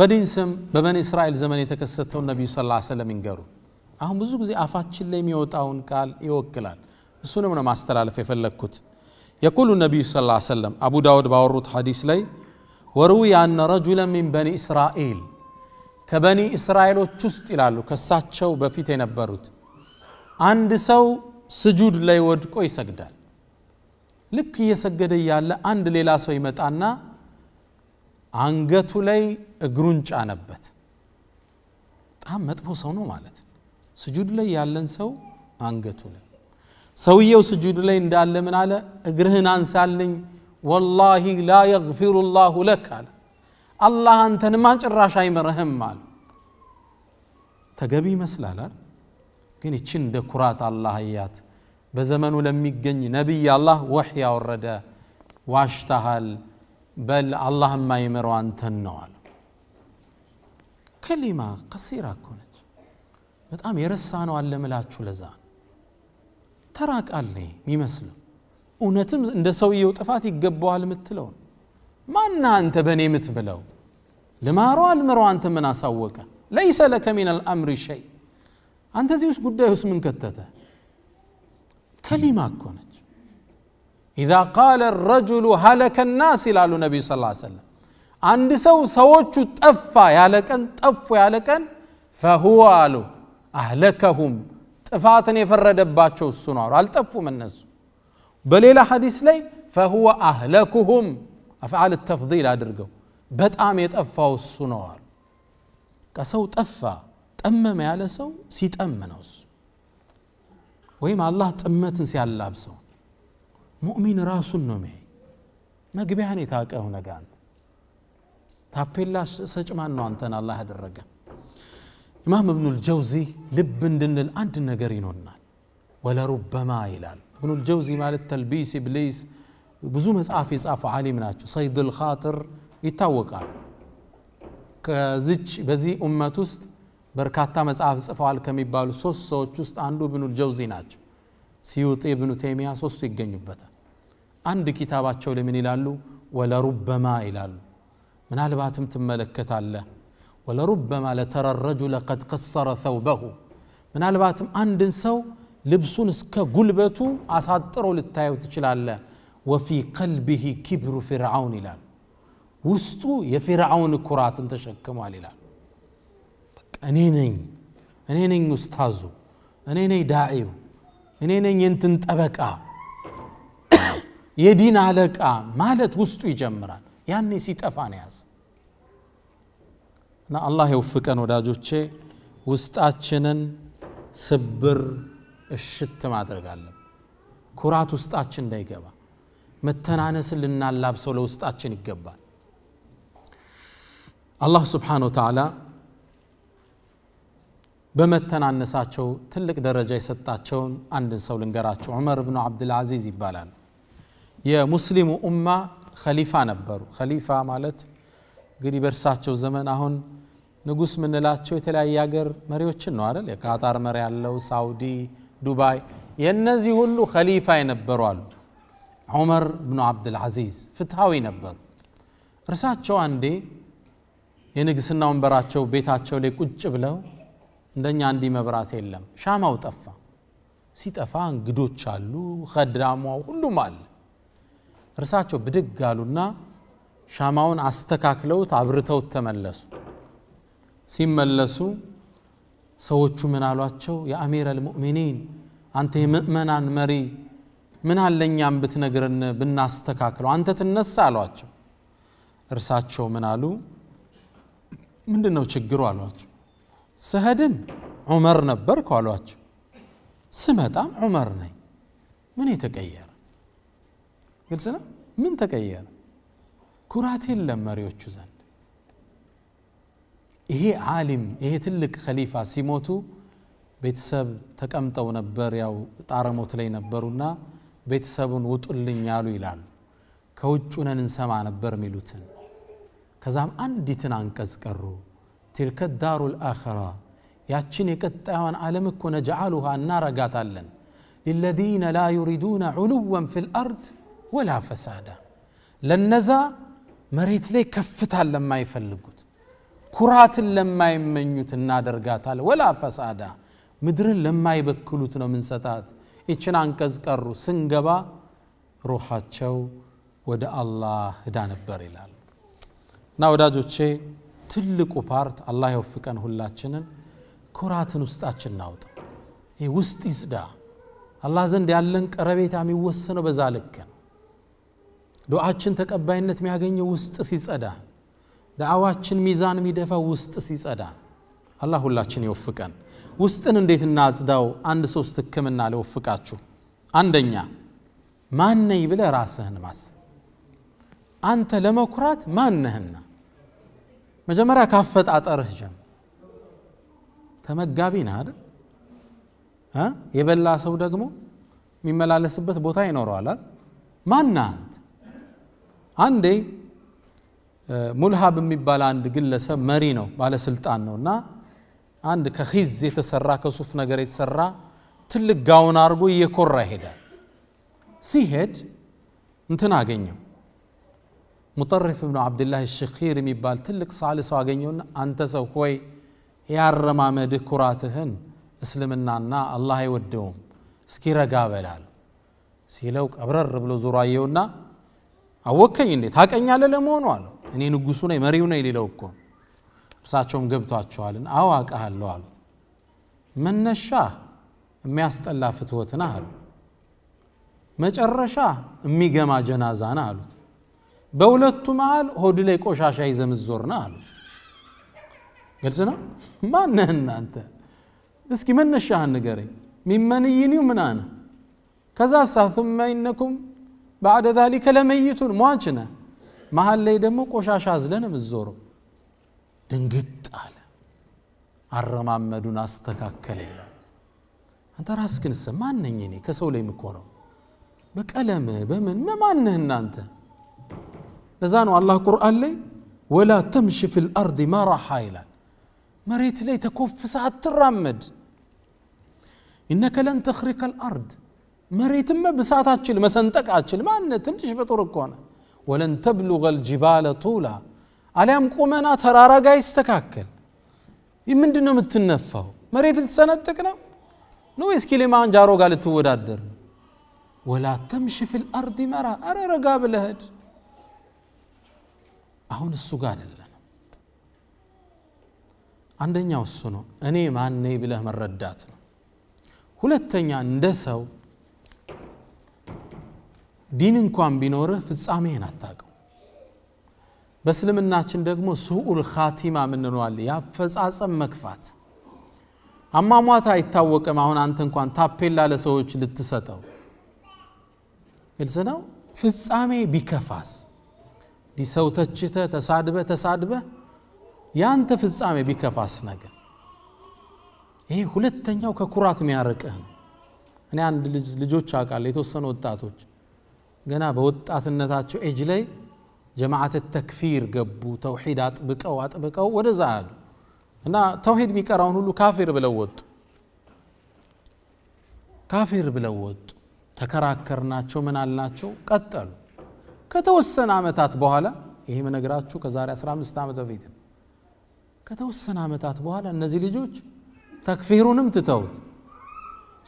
በዲን ስም በበኒ እስራኤል ዘመን የተከሰተውን ነቢዩ ስ ሰለም ይንገሩ አሁን ብዙ ጊዜ አፋችን ላይ የሚወጣውን ቃል ይወክላል እሱንም ነው ማስተላለፍ የፈለግኩት የቁሉ ነቢዩ ስ ሰለም አቡ ዳውድ ባወሩት ሐዲስ ላይ ወሩዊ አነ ረጁለ ሚን በኒ እስራኤል ከበኒ እስራኤሎች ውስጥ ይላሉ ከሳቸው በፊት የነበሩት አንድ ሰው ስጁድ ላይ ወድቆ ይሰግዳል። ልክ እየሰገደ እያለ አንድ ሌላ ሰው ይመጣና አንገቱ ላይ እግሩን ጫነበት። በጣም መጥፎ ሰው ነው ማለት ነው። ስጁድ ላይ ያለን ሰው አንገቱ ላይ ሰውየው ስጁድ ላይ እንዳለ ምን አለ? እግርህን አንሳልኝ፣ ወላሂ ላ የግፊሩ ላሁ ለክ አለ። አላህ አንተንማ ጭራሽ አይምርህም አለ። ተገቢ ይመስላል ግን ይቺ እንደ ኩራት አላህ እያት በዘመኑ ለሚገኝ ነቢይ አላህ ወህ ያወረደ ዋሽታሃል በል አላህ የማይምረው አንተን ነው አለ ከሊማ ቀሲራ እኮ ነች በጣም የረሳ ነው አለምላችሁ ለዛ ተራ ቃል ነው የሚመስለው እውነትም እንደ ሰውየው ጥፋት ይገባዋል የምትለው ነው ማና አንተ በእኔ የምትብለው ልማሮ አልምሮ አንተ ምን አሳወቀ ለይሰ ለከ ሚን አልአምሪ ሸይ አንተ እዚህ ውስጥ ጉዳይ ውስጥ ምን ከተተ ከሊማ እኮ ነች ኢዛ ቃለ ረጅሉ ሀለከ ናስ ይላሉ ነቢዩ ስ ሰለም አንድ ሰው ሰዎቹ ጠፋ ያለ ቀን ጠፉ ያለ ቀን ፈሁወ አሉ አህለከሁም ጥፋትን የፈረደባቸው እሱ ነው አሉ አልጠፉም እነሱ በሌላ ሐዲስ ላይ ፈሁወ አህለኩሁም አፍዓል ተፍዲል አድርገው በጣም የጠፋው እሱ ነው አሉ ከሰው ጠፋ የጠመመ ያለ ሰው ሲጠምነው እሱ ወይም አላህ ጥመትን ሲያላብሰው ሙእሚን ራሱን ነው የሚያይ መግቢያን የታቀው ነገ አንተ ታፔላ ሰጭ ማን ነው አንተን አላህ ያደረገ ኢማም እብኑል ጀውዚ ልብ እንድንል አንድ ነገር ይኖናል ወለሩበማ ይላል እብኑል ጀውዚ ማለት ተልቢስ ኢብሊስ ብዙ መጽሐፍ የጻፉ ዓሊም ናቸው ሰይድ ልኻጥር ይታወቃል ከዝች በዚህ ኡመት ውስጥ በርካታ መጽሐፍ ጽፈዋል ከሚባሉ ሶስት ሰዎች ውስጥ አንዱ ብኑ ጀውዚ ናቸው ሲዩጢ ብኑ ቴሚያ ሶስቱ ይገኙበታል አንድ ኪታባቸው ለምን ይላሉ ወለሩበማ ይላሉ ምናልባትም ትመለከታለ ወለሩበማ ለተረ ረጁለ ቀድ ቀሰረ ተውበሁ ምናልባትም አንድን ሰው ልብሱን እስከ ጉልበቱ አሳጥሮ ልታየው ትችላለ ወፊ ቀልብህ ኪብሩ ፊርዓውን ይላል ውስጡ የፊርዓውን ኩራትን ተሸክሟል ይላል እኔ ነኝ እኔ ነኝ ኡስታዙ እኔ ነኝ ዳኢው እኔ ነኝ የንትን ጠበቃ የዲን አለቃ ማለት ውስጡ ይጀምራል ያኔ ሲጠፋን ያዝ እና አላህ የውፍቀን ወዳጆቼ ውስጣችንን ስብር እሽት ማድረግ አለን ኩራት ውስጣችን እንዳይገባ መተናነስን ልናላብሰው ለውስጣችን ይገባል አላህ ስብሓን ወተዓላ በመተናነሳቸው ትልቅ ደረጃ የሰጣቸውን አንድን ሰው ልንገራቸው። ዑመር ብኑ ዓብድልዓዚዝ ይባላል። የሙስሊሙ ኡማ ከሊፋ ነበሩ። ከሊፋ ማለት እንግዲህ በእርሳቸው ዘመን አሁን ንጉስ የምንላቸው የተለያየ ሀገር መሪዎችን ነው አይደል? የካታር መሪ ያለው፣ ሳውዲ፣ ዱባይ፣ የእነዚህ ሁሉ ከሊፋ የነበሩ አሉ። ዑመር ብኑ ዓብድልዓዚዝ ፍትሐዊ ነበሩ። እርሳቸው አንዴ የንግስና ወንበራቸው ቤታቸው ላይ ቁጭ ብለው እንደኛ እንዲህ መብራት የለም ሻማው ጠፋ ሲጠፋ እንግዶች አሉ ከድራማው ሁሉም አለ እርሳቸው ብድግ አሉና ሻማውን አስተካክለውት አብርተውት ተመለሱ ሲመለሱ ሰዎቹ ምን አሏቸው የአሚር አልሙእሚኒን አንተ የምእመናን መሪ ምን አለኛም ብትነግርን ብናስተካክለው አንተ ትነሳ አሏቸው እርሳቸው ምን አሉ ምንድን ነው ችግሩ አሏቸው ስሄድም ዑመር ነበር ኳሏቸው ስመጣም ዑመር ነኝ ምን የተቀየረ ግልጽ ነው ምን ተቀየረ ኩራት የለም መሪዎቹ ዘንድ ይሄ አሊም ይሄ ትልቅ ከሊፋ ሲሞቱ ቤተሰብ ተቀምጠው ነበር ያው ጣረሞት ላይ ነበሩና ቤተሰቡን ውጡልኝ አሉ ይላሉ ከውጭ ነን እንሰማ ነበር የሚሉትን ከዛም አንዲትን አንቀጽ ቀሩ تلك الدار الآخرة ياتشني كتاوان آه، عالمك نجعلها النار قاتلا للذين لا يريدون علوا في الأرض ولا فسادا لنزا مريت لي كفتا لما يفلقوت كرات لما يمنيوت النادر قاتل ولا فسادا مدر لما يبكلوتنا من ستات إيشنا أنكز كرو سنجبا روحات شو ودا الله دانب باريلال ناو داجو تشي ትልቁ ፓርት አላህ የወፍቀን ሁላችንን ኩራትን ውስጣችን ናውጥ ይህ ውስጥ ይጽዳ። አላህ ዘንድ ያለን ቀረቤታ የሚወሰነው በዛ ልክ ነው። ዱዓችን ተቀባይነት የሚያገኘው ውስጥ ሲጸዳ፣ ዳዕዋችን ሚዛን የሚደፋ ውስጥ ሲጸዳ። አላህ ሁላችን ይወፍቀን። ውስጥን እንዴት እናጽዳው? አንድ ሶስት ህክምና ልወፍቃችሁ። አንደኛ ማነኝ ብለ ራስህን ማሰብ። አንተ ለመኩራት ማነህና መጀመሪያ ካፈጣጠርህ ጀምር። ተመጋቢ ነህ አይደል? የበላ ሰው ደግሞ የሚመላለስበት ቦታ ይኖረዋል። ማን አንተ? አንዴ ሙልሃብ የሚባል አንድ ግለሰብ መሪ ነው፣ ባለስልጣን ነው እና አንድ ከኺዝ የተሰራ ከሱፍ ነገር የተሰራ ትልቅ ጋውን አድርጎ እየኮራ ይሄዳል። ሲሄድ እንትን አገኘው مطرف ابن عبد الله الشخير ميبال تلك صالي سواغنيون أنت سوكوي يا رما مدكوراتهن اسلمنا نا الله يودهم سكيرا قابل عالم سيلوك أبرر ربلو زرايونا أوكي إني تاك أني على لمون والو إني نقصونا مريونا إلي لوكو رساتشوم قبتو أتشوالن أواك أهل لوالو من الشاه ما استلا فتوة نهر ما جرى شاه مي جنازة نهرت በሁለቱ መሃል ሆድ ላይ ቆሻሻ ይዘህ ምትዞር ነህ አሉት ግልጽ ነው ማነህ እናንተ እስኪ መነሻህን ንገረኝ ሚመንይኒው ምናነ ከዛ ሳ ثመ ኢነኩም ባዕደ ዛሊከ ለመይቱን ሟች ነህ መሀል ላይ ደግሞ ቆሻሻ አዝለን የምትዞረው ድንግጥ አለ አረማመዱን አስተካከለ ይላል አንተ ራስህን ማነኝ እኔ ከሰው ላይ የምኮረው በቀለም በምን ማነህ እናንተ لزانو الله قرآن لي ولا تمشي في الأرض ما راح إلى مريت لي تكون في ساعة ترمد إنك لن تخرق الأرض مريت ما بساعة أتشل ما سنتك أتشل ما أنت تنتش في طرقونا ولن تبلغ الجبال طولا عليهم قومنا ترى قاي استكاكل يمن دنو متنفه مريت لسنتكنا نو يسكي لي ما جارو قال تودادر ولا تمشي في الأرض مرا أرى رقاب لهد አሁን እሱ ጋር አይደለም አንደኛው እሱ ነው እኔ ማን ነኝ ብለህ መረዳት ነው ሁለተኛ እንደ ሰው ዲን እንኳን ቢኖርህ ፍጻሜህን አታውቅም በእስልምናችን ደግሞ ሱኡል ኻቲማ ምንለዋል ያፈጻጸም መክፋት አሟሟት አይታወቅም አሁን አንተ እንኳን ታፔላ ለሰዎች ልትሰጠው ግልጽ ነው ፍጻሜ ቢከፋስ ሰው ተችተ ተሳድበ ተሳድበ ያንተ ፍጻሜ ቢከፋስ ነገር ይሄ ሁለተኛው ከኩራት የሚያርቅህ ነው እኔ አንድ ልጆች አውቃለሁ የተወሰኑ ወጣቶች ገና በወጣትነታቸው ኤጅ ላይ ጀማዓት ተክፊር ገቡ ተውሂድ አጥብቀው አጥብቀው ወደዛ አሉ እና ተውሂድ የሚቀራውን ሁሉ ካፊር ብለው ወጡ ካፊር ብለው ወጡ ተከራከርናቸው ምን አልናቸው ቀጠሉ ከተወሰነ ዓመታት በኋላ ይሄ መነግራችሁ ከዛሬ 15 ዓመት በፊት ነው። ከተወሰነ ዓመታት በኋላ እነዚህ ልጆች ተክፊሩንም ትተውት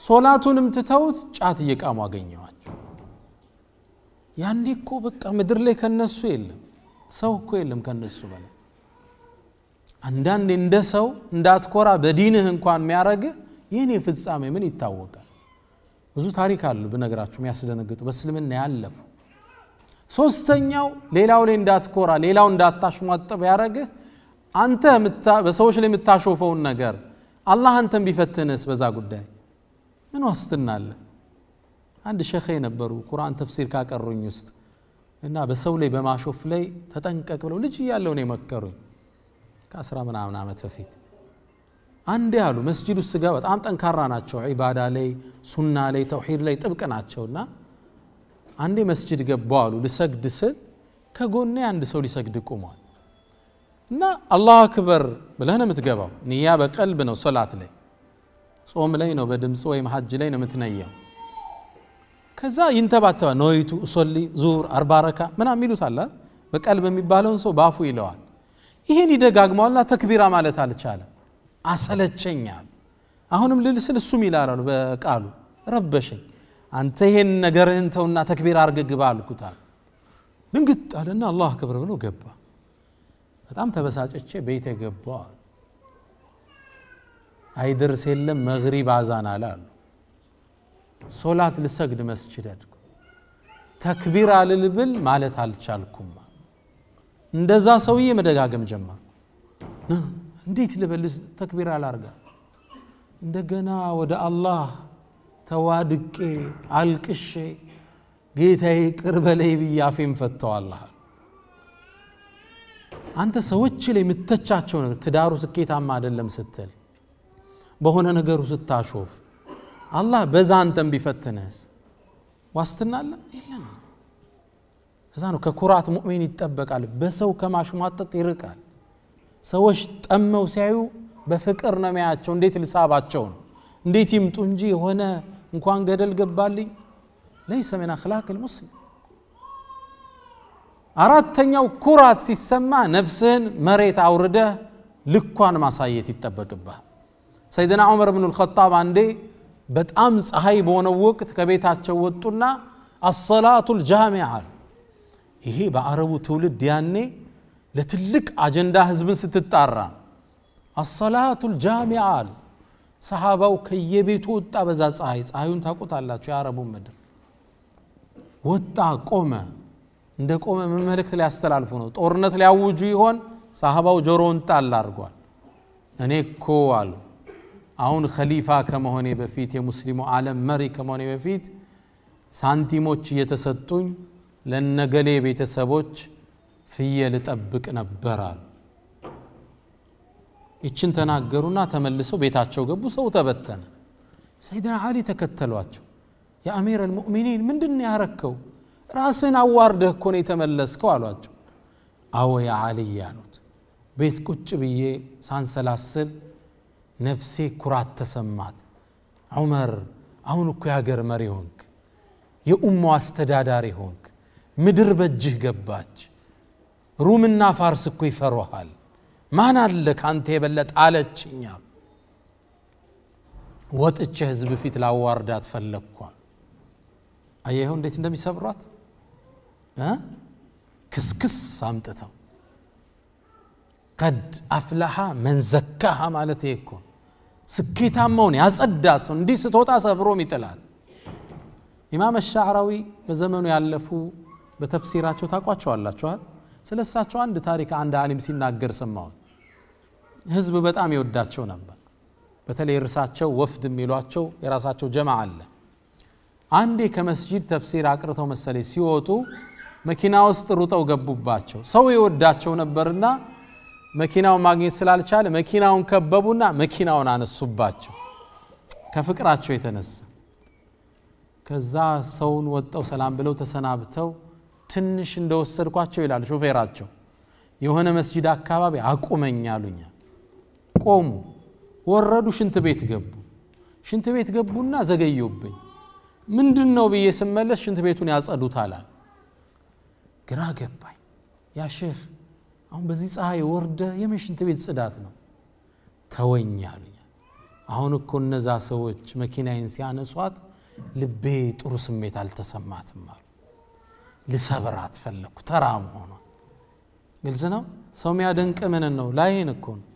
ሶላቱንም ትተውት ጫት እየቃሙ አገኘዋቸው። ያኔ እኮ በቃ ምድር ላይ ከነሱ የለም ሰው እኮ የለም ከነሱ በላይ። አንዳንዴ እንደ ሰው እንዳትኮራ በዲንህ እንኳን የሚያረግ ይህኔ ፍጻሜ ምን ይታወቃል። ብዙ ታሪክ አሉ ብነግራችሁ የሚያስደነግጡ በእስልምና ያለፉ ሶስተኛው ሌላው ላይ እንዳትኮራ ሌላው እንዳታሽሟጥብ ያደረግህ አንተ በሰዎች ላይ የምታሾፈውን ነገር አላህ አንተን ቢፈትንስ በዛ ጉዳይ ምን ዋስትና አለ አንድ ሸኸ የነበሩ ቁርአን ተፍሲር ካቀሩኝ ውስጥ እና በሰው ላይ በማሾፍ ላይ ተጠንቀቅ ብለው ልጅ እያለው ነው የመከሩኝ ከአስራ ምናምን ዓመት በፊት አንድ ያሉ መስጅድ ውስጥ ስጋ በጣም ጠንካራ ናቸው ዒባዳ ላይ ሱና ላይ ተውሂድ ላይ ጥብቅ ናቸውና አንዴ መስጅድ ገባው አሉ ልሰግድ ስል ከጎኔ አንድ ሰው ሊሰግድ ቆሟል እና አላሁ አክበር ብለህ ነው የምትገባው ንያ በቀልብ ነው ሶላት ላይ ጾም ላይ ነው በድምፅ ወይም ሀጅ ላይ ነው የምትነያው ከዛ ይንተባተባ ነወይቱ እሶሊ ዙር አርባ ረካ ምናም ይሉታል በቀልብ የሚባለውን ሰው በአፉ ይለዋል ይህን ይደጋግመዋልና ተክቢራ ማለት አልቻለም አሰለቸኛል አሁንም ልልስል እሱም ይላላሉ በቃሉ ረበሸኝ አንተ ይሄን ነገርህን ተውና ተክቢር አርገ ግባ አልኩታል ድንግጥ አለና አላሁ አክበር ብሎ ገባ በጣም ተበሳጨቼ ቤት የገባው አይደርስ የለም መግሪብ አዛን አለ አሉ ሶላት ልሰግድ መስጅድ አድኩ ተክቢር አልልብል ማለት አልቻልኩም እንደዛ ሰውዬ መደጋገም ጀመር እንዴት ልበልስ ተክቢር አላርጋ እንደገና ወደ አላህ ተዋድቄ አልቅሼ ጌታዬ ቅርበለይ በለይ ብዬ ፈተዋልሃል። አንተ ሰዎች ላይ የምተቻቸው ነገር ትዳሩ ስኬታማ አይደለም ስትል በሆነ ነገሩ ስታሾፍ አላህ በዛ አንተን ቢፈትንህስ ዋስትና አለ የለም። እዛ ነው ከኩራት ሙእሚን ይጠበቃል። በሰው ከማሽሟጠጥ ይርቃል። ሰዎች ጠመው ሲያዩ በፍቅር ነው የሚያያቸው። እንዴት ልሳባቸው ነው እንዴት ይምጡ እንጂ የሆነ እንኳን ገደል ገባልኝ ليس من أخلاق المسلم أردت أن كرات سيسمى نفس مريت أوردة لكوان ما سايت يتبك بها سيدنا عمر بن الخطاب عندي بد أمس أهي بون وقت كبيت أتشوتنا الصلاة الجامعة هي بعربو تولد دياني لتلك أجندة هزبن ستتارا الصلاة الجامعة ሰሃባው ከየቤቱ ወጣ በዛ ፀሐይ ፀሐዩን ታውቁታላችሁ የአረቡን ምድር ወጣ ቆመ እንደ ቆመ ምን መልእክት ሊያስተላልፉ ነው ጦርነት ሊያውጁ ይሆን ሰሃባው ጆሮውን ጣል አድርጓል እኔ እኮ አሉ አሁን ከሊፋ ከመሆኔ በፊት የሙስሊሙ ዓለም መሪ ከመሆኔ በፊት ሳንቲሞች እየተሰጡኝ ለነገሌ ቤተሰቦች ፍየል እጠብቅ ነበር አሉ ይችን ተናገሩና ተመልሰው ቤታቸው ገቡ። ሰው ተበተነ። ሰይድና አሊ ተከተሏቸው። የአሚር አልሙእሚኒን ምንድን ያረከው? ራስን አዋርደህ እኮ ነው የተመለስከው አሏቸው። አዎ ያ አሉት። ቤት ቁጭ ብዬ ሳንሰላስል ነፍሴ ኩራት ተሰማት። ዑመር አሁን እኮ የሀገር መሪ ሆንክ፣ የኡማው አስተዳዳሪ ሆንክ፣ ምድር በእጅህ ገባች። ሩምና ፋርስ እኮ ይፈሩሃል። ማን አለ ካንተ የበለጠ አለችኝ አሉ ወጥቼ ህዝብ ፊት ላዋርዳት ፈለግኳል አየኸው እንዴት እንደሚሰብሯት ክስክስ አምጥተው ቀድ አፍላሃ መንዘካሃ ማለት ይሄ እኮ ስኬታማውን ያጸዳት ሰው እንዲህ ስትወጣ ሰብሮም ይጥላል ኢማም ሻዕራዊ በዘመኑ ያለፉ በተፍሲራቸው ታቋቸዋላቸዋል ስለ እሳቸው አንድ ታሪክ አንድ አሊም ሲናገር ሰማሁት ህዝብ በጣም ይወዳቸው ነበር በተለይ እርሳቸው ወፍድ የሚሏቸው የራሳቸው ጀማ አለ አንዴ ከመስጂድ ተፍሲር አቅርተው መሰለኝ ሲወጡ መኪና ውስጥ ሩጠው ገቡባቸው ሰው ይወዳቸው ነበርና መኪናውን ማግኘት ስላልቻለ መኪናውን ከበቡና መኪናውን አነሱባቸው ከፍቅራቸው የተነሳ ከዛ ሰውን ወጠው ሰላም ብለው ተሰናብተው ትንሽ እንደወሰድኳቸው ይላል ሾፌራቸው የሆነ መስጂድ አካባቢ አቁመኝ ቆሙ፣ ወረዱ፣ ሽንት ቤት ገቡ። ሽንት ቤት ገቡና ዘገዩብኝ። ምንድን ነው ብዬ ስመለስ ሽንት ቤቱን ያጸዱት አሉ። ግራ ገባኝ። ያ ሼህ አሁን በዚህ ፀሐይ ወርደ የምን ሽንት ቤት ጽዳት ነው? ተወኝ አሉኝ። አሁን እኮ እነዛ ሰዎች መኪናዬን ሲያነሷት ልቤ ጥሩ ስሜት አልተሰማትም አሉ። ልሰብራት ፈለግኩ ተራ መሆኗ ግልጽ ነው። ሰው ሚያደንቅ ምንን ነው? ላይህን እኮ ነው።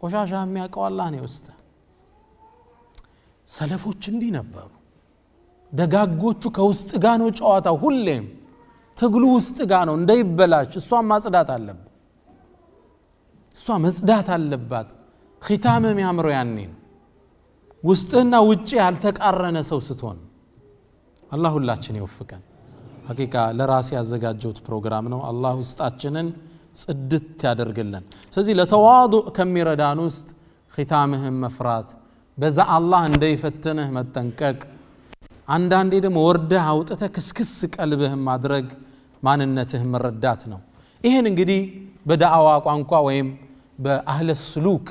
ቆሻሻ የሚያውቀው አላህ ነው ውስጥ ሰለፎች እንዲህ ነበሩ ደጋጎቹ ከውስጥ ጋ ነው ጨዋታው ሁሌም ትግሉ ውስጥ ጋ ነው እንዳይበላሽ እሷን ማጽዳት አለብ እሷ መጽዳት አለባት ኪታም የሚያምረው ያኔ ነው ውስጥህና ውጭ ያልተቃረነ ሰው ስትሆን አላህ ሁላችን ይወፍቀን ሐቂቃ ለራሴ ያዘጋጀውት ፕሮግራም ነው አላህ ውስጣችንን صدت يادرغلن سزي لتواضع كميرا دانوست ختامهم مفرات بزا الله اندي يفتنه متنكك عندان دي دم ورده وطته كسكسك قلبهم مدرج ما ننته مرداتنا ايهن انجدي بدعوا قوانقوا ويم بأهل السلوك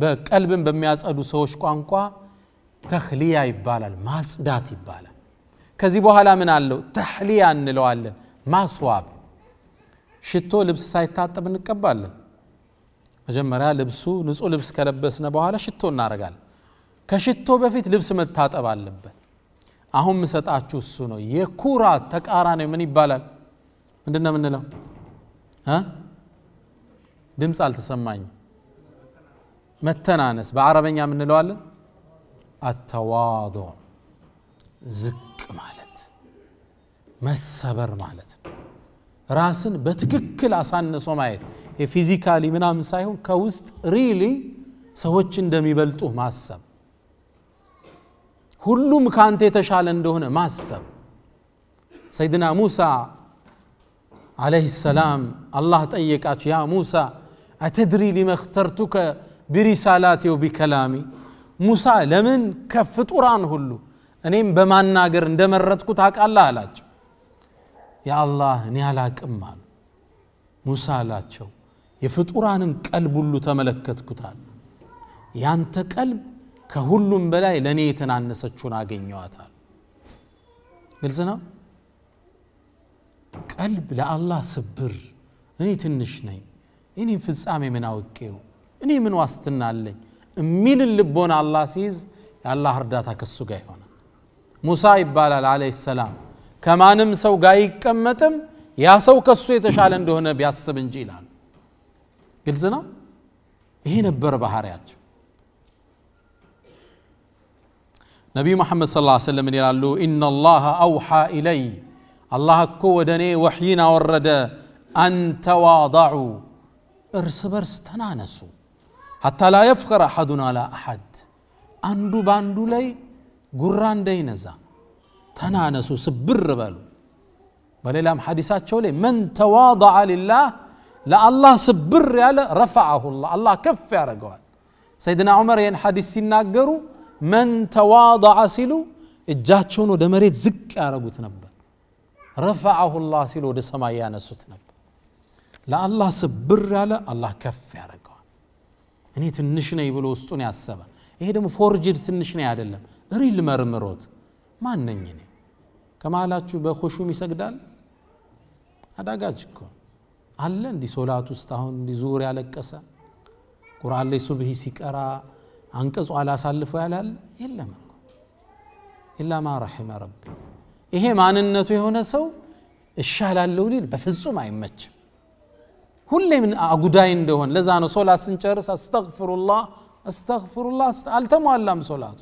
بقلب بمياز ادو سوش قوانقوا تخليا يبالا الماس دات يبالا كزي بوها لا من اللو تحليا نلو اللن ما صواب ሽቶ ልብስ ሳይታጠብ እንቀባለን። መጀመሪያ ልብሱ ንጹህ ልብስ ከለበስነ በኋላ ሽቶ እናደርጋለን። ከሽቶ በፊት ልብስ መታጠብ አለበት። አሁን ምሰጣችሁ እሱ ነው። የኩራት ነው ምን ይባላል? ምንድ ነው ምንለው ድምፅ አልተሰማኝ? መተናነስ በአረበኛ ምንለዋለን አተዋዶ ዝቅ ማለት መሰበር ማለት راسن بتككل أسان نسومعي هي فيزيكالي من أم سايهم كوزت ريلي سوتشن دمي بلتو ماسة هلو مكان تيتشالن دهنا ماسة سيدنا موسى عليه السلام الله تأيك أتش موسى أتدري لما اخترتك برسالاتي وبكلامي موسى لمن كفت قران هلو أنيم بما ناقر ندمرتك تاك الله لاتشو የአላህ እኔ አላቅም አሉ። ሙሳ አላቸው የፍጡራንን ቀልብ ሁሉ ተመለከትኩታል። ያንተ ቀልብ ከሁሉም በላይ ለእኔ የተናነሰችውን አገኘዋታል። ግልጽ ነው። ቀልብ ለአላህ ስብር፣ እኔ ትንሽ ነኝ፣ እኔ ፍጻሜ ምን አውቄው፣ እኔ ምን ዋስትና አለኝ የሚልን ልቦና አላህ ሲይዝ የአላህ እርዳታ ከሱ ጋር ይሆናል። ሙሳ ይባላል አለይሂ ሰላም ከማንም ሰው ጋር አይቀመጥም ያ ሰው ከሱ የተሻለ እንደሆነ ቢያስብ እንጂ ይላሉ ግልጽ ነው ይሄ ነበር ባህሪያቸው ነቢዩ መሐመድ ስ ሰለምን ይላሉ ኢና ላህ አውሓ ኢለይ አላህ እኮ ወደ እኔ ወሕይን አወረደ አንተዋዳዑ እርስ በርስ ተናነሱ ሐታ ላ የፍኸር አሐዱን አላ አሐድ አንዱ በአንዱ ላይ ጉራ እንዳይነዛ تنانسو سبر بالو بلي لام حديثات شولي من تواضع لله لا الله سبر رفعه الله الله كف يا رجل سيدنا عمر ين حديث سيناقرو من تواضع سلو اجاتشونو دمريت زك يا رجل رفعه الله سلو دسما يا لا الله سبر الله كف يا رجل اني تنشني يبلو استوني على السبب ايه دم فورجر تنشني عدلم ريل مرمروت ما ننيني ከመሃላችሁ በኮሹም ይሰግዳል አዳጋጅ እኮ አለ እንዲ ሶላት ውስጥ አሁን እንዲ ዙር ያለቀሰ ቁርአን ላይ ሱብሂ ሲቀራ አንቀጹ አላሳልፎ ያላለ የለም እኮ ኢላ ማ ረሒመ ረቢ ይሄ ማንነቱ የሆነ ሰው እሻላለው ሊል በፍጹም አይመችም ሁሌም አጉዳይ እንደሆን ለዛ ነው ሶላት ስንጨርስ አስተግፍሩላህ አስተግፍሩላህ አልተሟላም ሶላቱ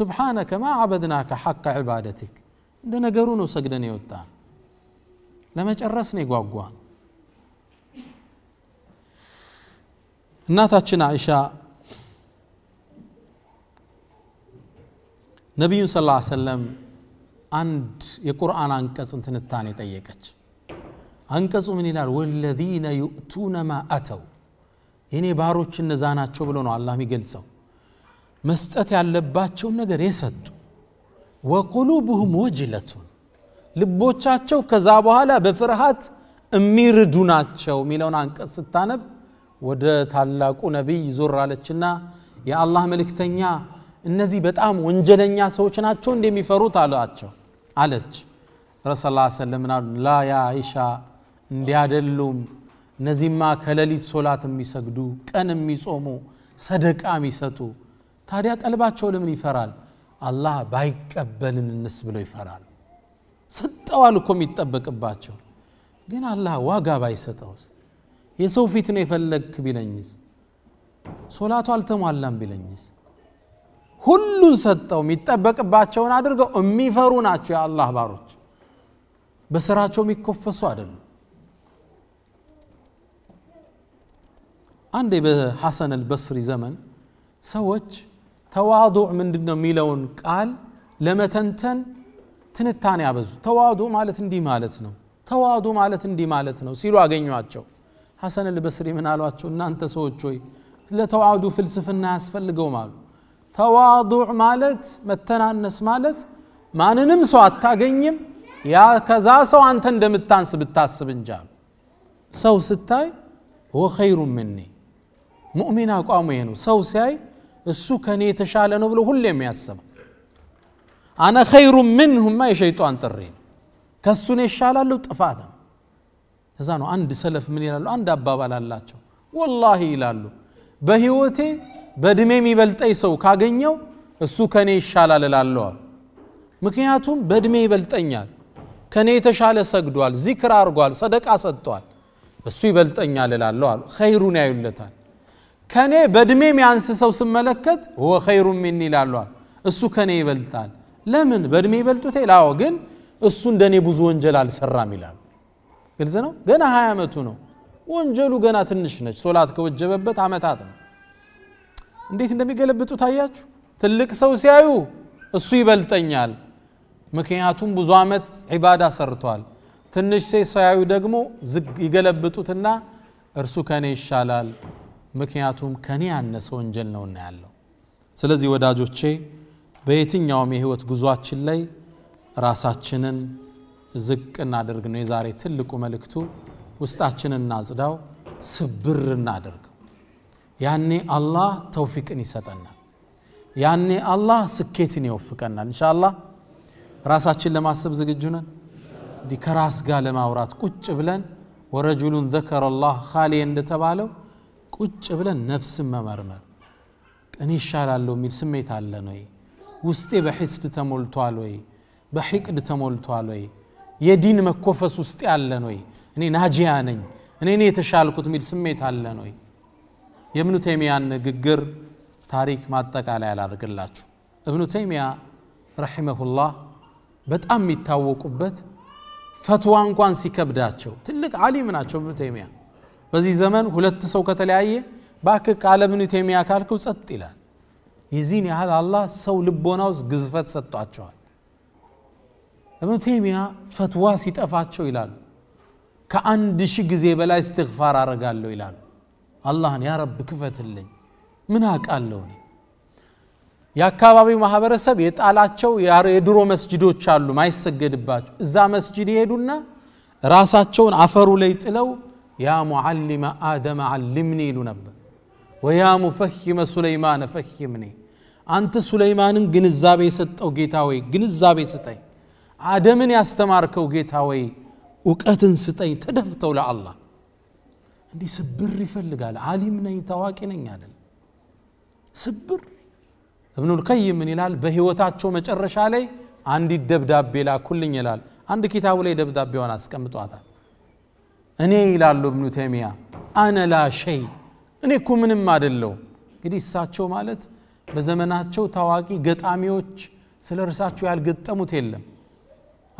سبحانك ما عبدناك حق عبادتك እንደ ነገሩ ነው ሰግደን የወጣን ለመጨረስ ነው የጓጓን እናታችን አይሻ ነቢዩን ስ ሰለም አንድ የቁርአን አንቀጽን ትንታኔ ጠየቀች አንቀጹ ምን ይላል ወለዚነ ዩእቱነ ማ አተው የእኔ ባሮች እነዛ ናቸው ብሎ ነው አላህ የሚገልጸው መስጠት ያለባቸውን ነገር የሰጡ ወቁሉብሁም ወጅለቱን ልቦቻቸው ከዛ በኋላ በፍርሃት የሚርዱ ናቸው የሚለውን አንቀጽ ስታነብ ወደ ታላቁ ነቢይ ዞር አለችና የአላህ መልእክተኛ እነዚህ በጣም ወንጀለኛ ሰዎች ናቸው እንደሚፈሩት አሏቸው አለች ረስ ላ ላ ያ አይሻ እንዲያደሉም እነዚህማ ከሌሊት ሶላት የሚሰግዱ ቀን የሚጾሙ ሰደቃ የሚሰጡ ታዲያ ቀልባቸው ለምን ይፈራል አላህ እንስ ብለው ይፈራል ሰጠዋል እኮ የሚጠበቅባቸው ግን አላህ ዋጋ ባይሰጠውስ የሰው ፊት ነው የፈለግክ ቢለኝስ ሶላቱ አልተሟላም ቢለኝስ ሁሉን ሰጠው የሚጠበቅባቸውን አድርገው የሚፈሩ ናቸው የአላህ ባሮች በስራቸው የሚኮፈሱ አደሉ አንዴ በሐሰን አልበስሪ ዘመን ሰዎች ተዋዱዕ ምንድን ነው የሚለውን ቃል ለመተንተን ትንታኔ አበዙ ተዋዱ ማለት እንዲህ ማለት ነው ተዋዱ ማለት እንዲህ ማለት ነው ሲሉ አገኟቸው ሐሰን ልበስሪ ምን አሏቸው እናንተ ሰዎች ሆይ ለተዋዱ ፍልስፍና ያስፈልገውም አሉ ተዋዱዕ ማለት መተናነስ ማለት ማንንም ሰው አታገኝም ያ ከዛ ሰው አንተ እንደምታንስ ብታስብ እንጃሉ ሰው ስታይ ወኸይሩ ምኒ ሙእሚን አቋሙ ይሄ ነው ሰው ሲያይ እሱ ከኔ የተሻለ ነው ብሎ ሁሌ የሚያስበው አነ ኸይሩ ምንሁማ የሸይጧን ጥሪ ነው ከእሱ ነው ይሻላለሁ ጥፋት ነው እዛ ነው አንድ ሰለፍ ምን ይላሉ አንድ አባባል አላቸው ወላሂ ይላሉ በህይወቴ በእድሜ የሚበልጠኝ ሰው ካገኘው እሱ ከእኔ ይሻላል እላለዋል ምክንያቱም በእድሜ ይበልጠኛል ከእኔ የተሻለ ሰግዷል ዚክር አርጓል ሰደቃ ሰጥቷል እሱ ይበልጠኛል እላለዋል ኸይሩን ያዩለታል ከኔ በእድሜ የሚያንስ ሰው ስመለከት ወ ኸይሩ ሚኒ ይላሏል እሱ ከኔ ይበልጣል ለምን በእድሜ ይበልጡት ላዎ ግን እሱ እንደኔ ብዙ ወንጀል አልሰራም ይላሉ ግልጽ ነው ገና ሀያ ዓመቱ ነው ወንጀሉ ገና ትንሽ ነች ሶላት ከወጀበበት አመታት ነው እንዴት እንደሚገለብጡ ታያችሁ ትልቅ ሰው ሲያዩ እሱ ይበልጠኛል ምክንያቱም ብዙ ዓመት ዒባዳ ሰርቷል ትንሽ ሴት ሲያዩ ደግሞ ይገለብጡትና እርሱ ከኔ ይሻላል ምክንያቱም ከኔ ያነሰ ወንጀል እና ያለው ስለዚህ ወዳጆቼ በየትኛውም የህይወት ጉዟችን ላይ ራሳችንን ዝቅ እናደርግ ነው የዛሬ ትልቁ መልእክቱ ውስጣችን እናጽዳው ስብር እናደርገው ያኔ አላህ ተውፊቅን ይሰጠናል ያኔ አላህ ስኬትን ይወፍቀናል እንሻ አላህ ራሳችን ለማሰብ ዝግጁ ነን እንዲህ ከራስ ጋር ለማውራት ቁጭ ብለን ወረጁሉን ዘከረ ላህ ካሌ እንደተባለው ቁጭ ብለን ነፍስን መመርመር እኔ ይሻላለሁ የሚል ስሜት አለን ወይ? ውስጤ በሒስድ ተሞልቷል ወይ? በሒቅድ ተሞልቷል ወይ? የዲን መኮፈስ ውስጤ አለን ወይ? እኔ ናጂያ ነኝ፣ እኔ ኔ የተሻልኩት የሚል ስሜት አለን ወይ? የእብኑ ተይሚያን ንግግር ታሪክ ማጠቃለያ አላድርግላችሁ። እብኑ ተይሚያ ረሒመሁላህ በጣም የሚታወቁበት ፈትዋ እንኳን ሲከብዳቸው ትልቅ ዓሊም ናቸው እብኑ ተይሚያ በዚህ ዘመን ሁለት ሰው ከተለያየ ባክክ አለምን ቴሚያ ካልክው ጸጥ ይላል የዚህን ያህል አላህ ሰው ልቦና ውስጥ ግዝፈት ሰጥቷቸዋል እብኑ ቴሚያ ፈትዋ ሲጠፋቸው ይላሉ ከአንድ ሺህ ጊዜ በላይ እስትግፋር አረጋለሁ ይላሉ አላህን ያ ረብ ክፈትልኝ ምን አውቃለሁ እኔ የአካባቢው ማህበረሰብ የጣላቸው የድሮ መስጅዶች አሉ ማይሰገድባቸው እዛ መስጅድ ይሄዱና ራሳቸውን አፈሩ ላይ ጥለው يا معلم آدم علمني ሉነበር ወያ ሙፈሂመ ሱለይማነ ፈሂምኒ አንተ ሱለይማንን ግንዛቤ የሰጠው ጌታ ወይ ግንዛቤ ስጠኝ አደምን ያስተማርከው ጌታ ወይ እውቀትን ስጠኝ ተደፍተው ለአላህ እንዲህ ስብር ይፈልጋል አሊም ነኝ ታዋቂ ነኝ አለን ስብር እብኑ ልቀይም ምን ይላል በህይወታቸው መጨረሻ ላይ አንዲት ደብዳቤ ላኩልኝ ይላል አንድ ኪታቡ ላይ ደብዳቤዋን አስቀምጧታል እኔ ይላሉ እብኑ ተሚያ አነ ላ ሸይ እኔ እኮ ምንም አደለው እንግዲህ እሳቸው ማለት በዘመናቸው ታዋቂ ገጣሚዎች ስለ እርሳቸው ያልገጠሙት የለም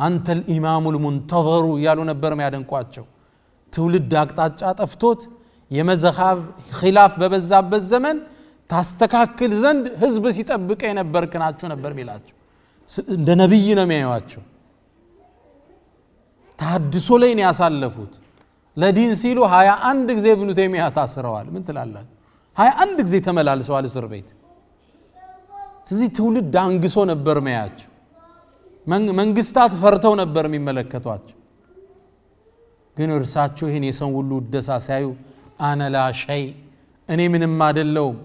አንተ ልኢማሙ ልሙንተዘሩ እያሉ ነበር ያደንቋቸው ትውልድ አቅጣጫ ጠፍቶት የመዘኻብ ኪላፍ በበዛበት ዘመን ታስተካክል ዘንድ ህዝብ ሲጠብቀ የነበርክ ናችሁ ነበር ሚላቸው እንደ ነቢይ ነው የሚያዩቸው ታድሶ ላይ ነው ያሳለፉት ለዲን ሲሉ 21 ጊዜ ብኑ ቴሚያ ታስረዋል ምን ትላለህ 21 ጊዜ ተመላልሰዋል እስር ቤት ስለዚህ ትውልድ ዳንግሶ ነበር መያቸው መንግስታት ፈርተው ነበር የሚመለከቷቸው ግን እርሳቸው ይህን የሰው ሁሉ ውደሳ ሲያዩ አነ ላ ሸይ እኔ ምንም አደለውም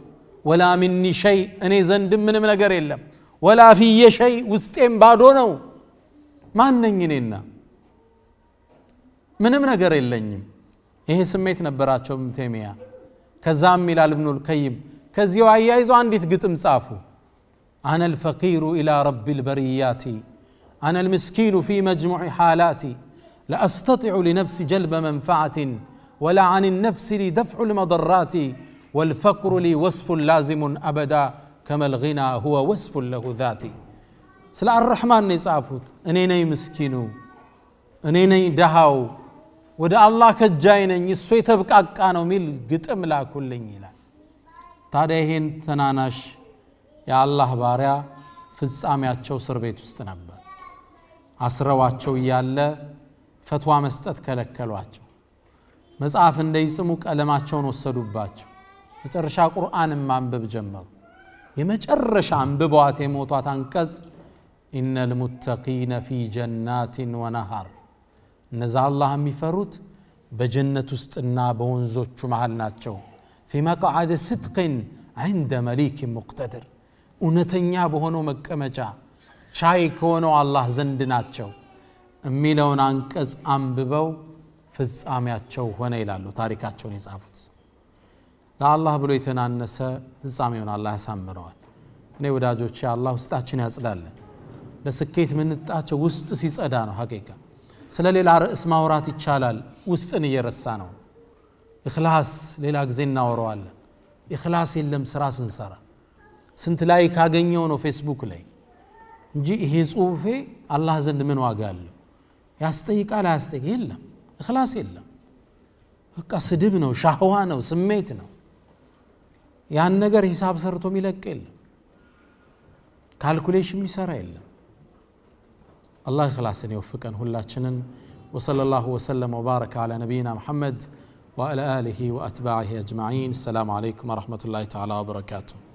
ወላ ምኒ ሸይ እኔ ዘንድም ምንም ነገር የለም ወላ ፊየ ሸይ ውስጤም ባዶ ነው ማነኝ እኔና ምንም ነገር የለኝም ይሄ ስሜት ነበራቸው ኢብኑ ተይሚያ ከዛም ይላል ኢብኑ ልቀይም ከዚያው አያይዞ አንዲት ግጥም ጻፉ አነ ልፈቂሩ ኢላ ረቢ ልበርያቲ አነ ልምስኪኑ ፊ መጅሙዕ ሓላቲ أستطيع لنفسي جلب منفعة ولا عن النفس لي دفع المضرات والفقر لي وصف لازم أبدا كما الغنى هو وصف له ذاتي سلا الرحمن نيصافوت أني ني مسكينو أني نيم دهاو ወደ አላህ ከጃይ ነኝ እሱ የተብቃቃ ነው የሚል ግጥም ላኩልኝ ይላል ታዲያ ይሄን ተናናሽ የአላህ ባሪያ ፍጻሜያቸው እስር ቤት ውስጥ ነበር አስረዋቸው እያለ ፈትዋ መስጠት ከለከሏቸው መጽሐፍ እንዳይጽሙ ቀለማቸውን ወሰዱባቸው መጨረሻ ቁርአንም ማንበብ ጀመሩ የመጨረሻ አንብበዋት የሞቷት አንቀጽ ኢነ ልሙተቂነ ፊ ጀናትን ወነሃር እነዛ አላህ የሚፈሩት በጀነት ውስጥና በወንዞቹ መሃል ናቸው ፊ መቃዓደ ስድቅን ዐንደ መሊክ ሙቅተድር እውነተኛ በሆነው መቀመጫ ቻይ ከሆነው አላህ ዘንድ ናቸው የሚለውን አንቀጽ አንብበው ፍጻሜያቸው ሆነ ይላሉ ታሪካቸውን የጻፉት ለአላህ ብሎ የተናነሰ ፍጻሜውን አላህ ያሳምረዋል እኔ ወዳጆች አላህ ውስጣችን ያጽዳለን ለስኬት ምንጣቸው ውስጥ ሲጸዳ ነው ሀቂቃ ስለ ሌላ ርዕስ ማውራት ይቻላል ውስጥን እየረሳ ነው እክላስ ሌላ ጊዜ እናወረዋለን እክላስ የለም ስራ ስንሰራ ስንት ላይ ካገኘው ነው ፌስቡክ ላይ እንጂ ይሄ ጽሁፌ አላህ ዘንድ ምን ዋጋ አለው ያስጠይቃል አያስጠይቅ የለም እክላስ የለም በቃ ስድብ ነው ሻህዋ ነው ስሜት ነው ያን ነገር ሂሳብ ሰርቶ የሚለቅ የለም ካልኩሌሽን የሚሰራ የለም الله خلاصا يوفقنا هلاتشنن وصلى الله وسلم وبارك على نبينا محمد وعلى آله وأتباعه أجمعين السلام عليكم ورحمة الله تعالى وبركاته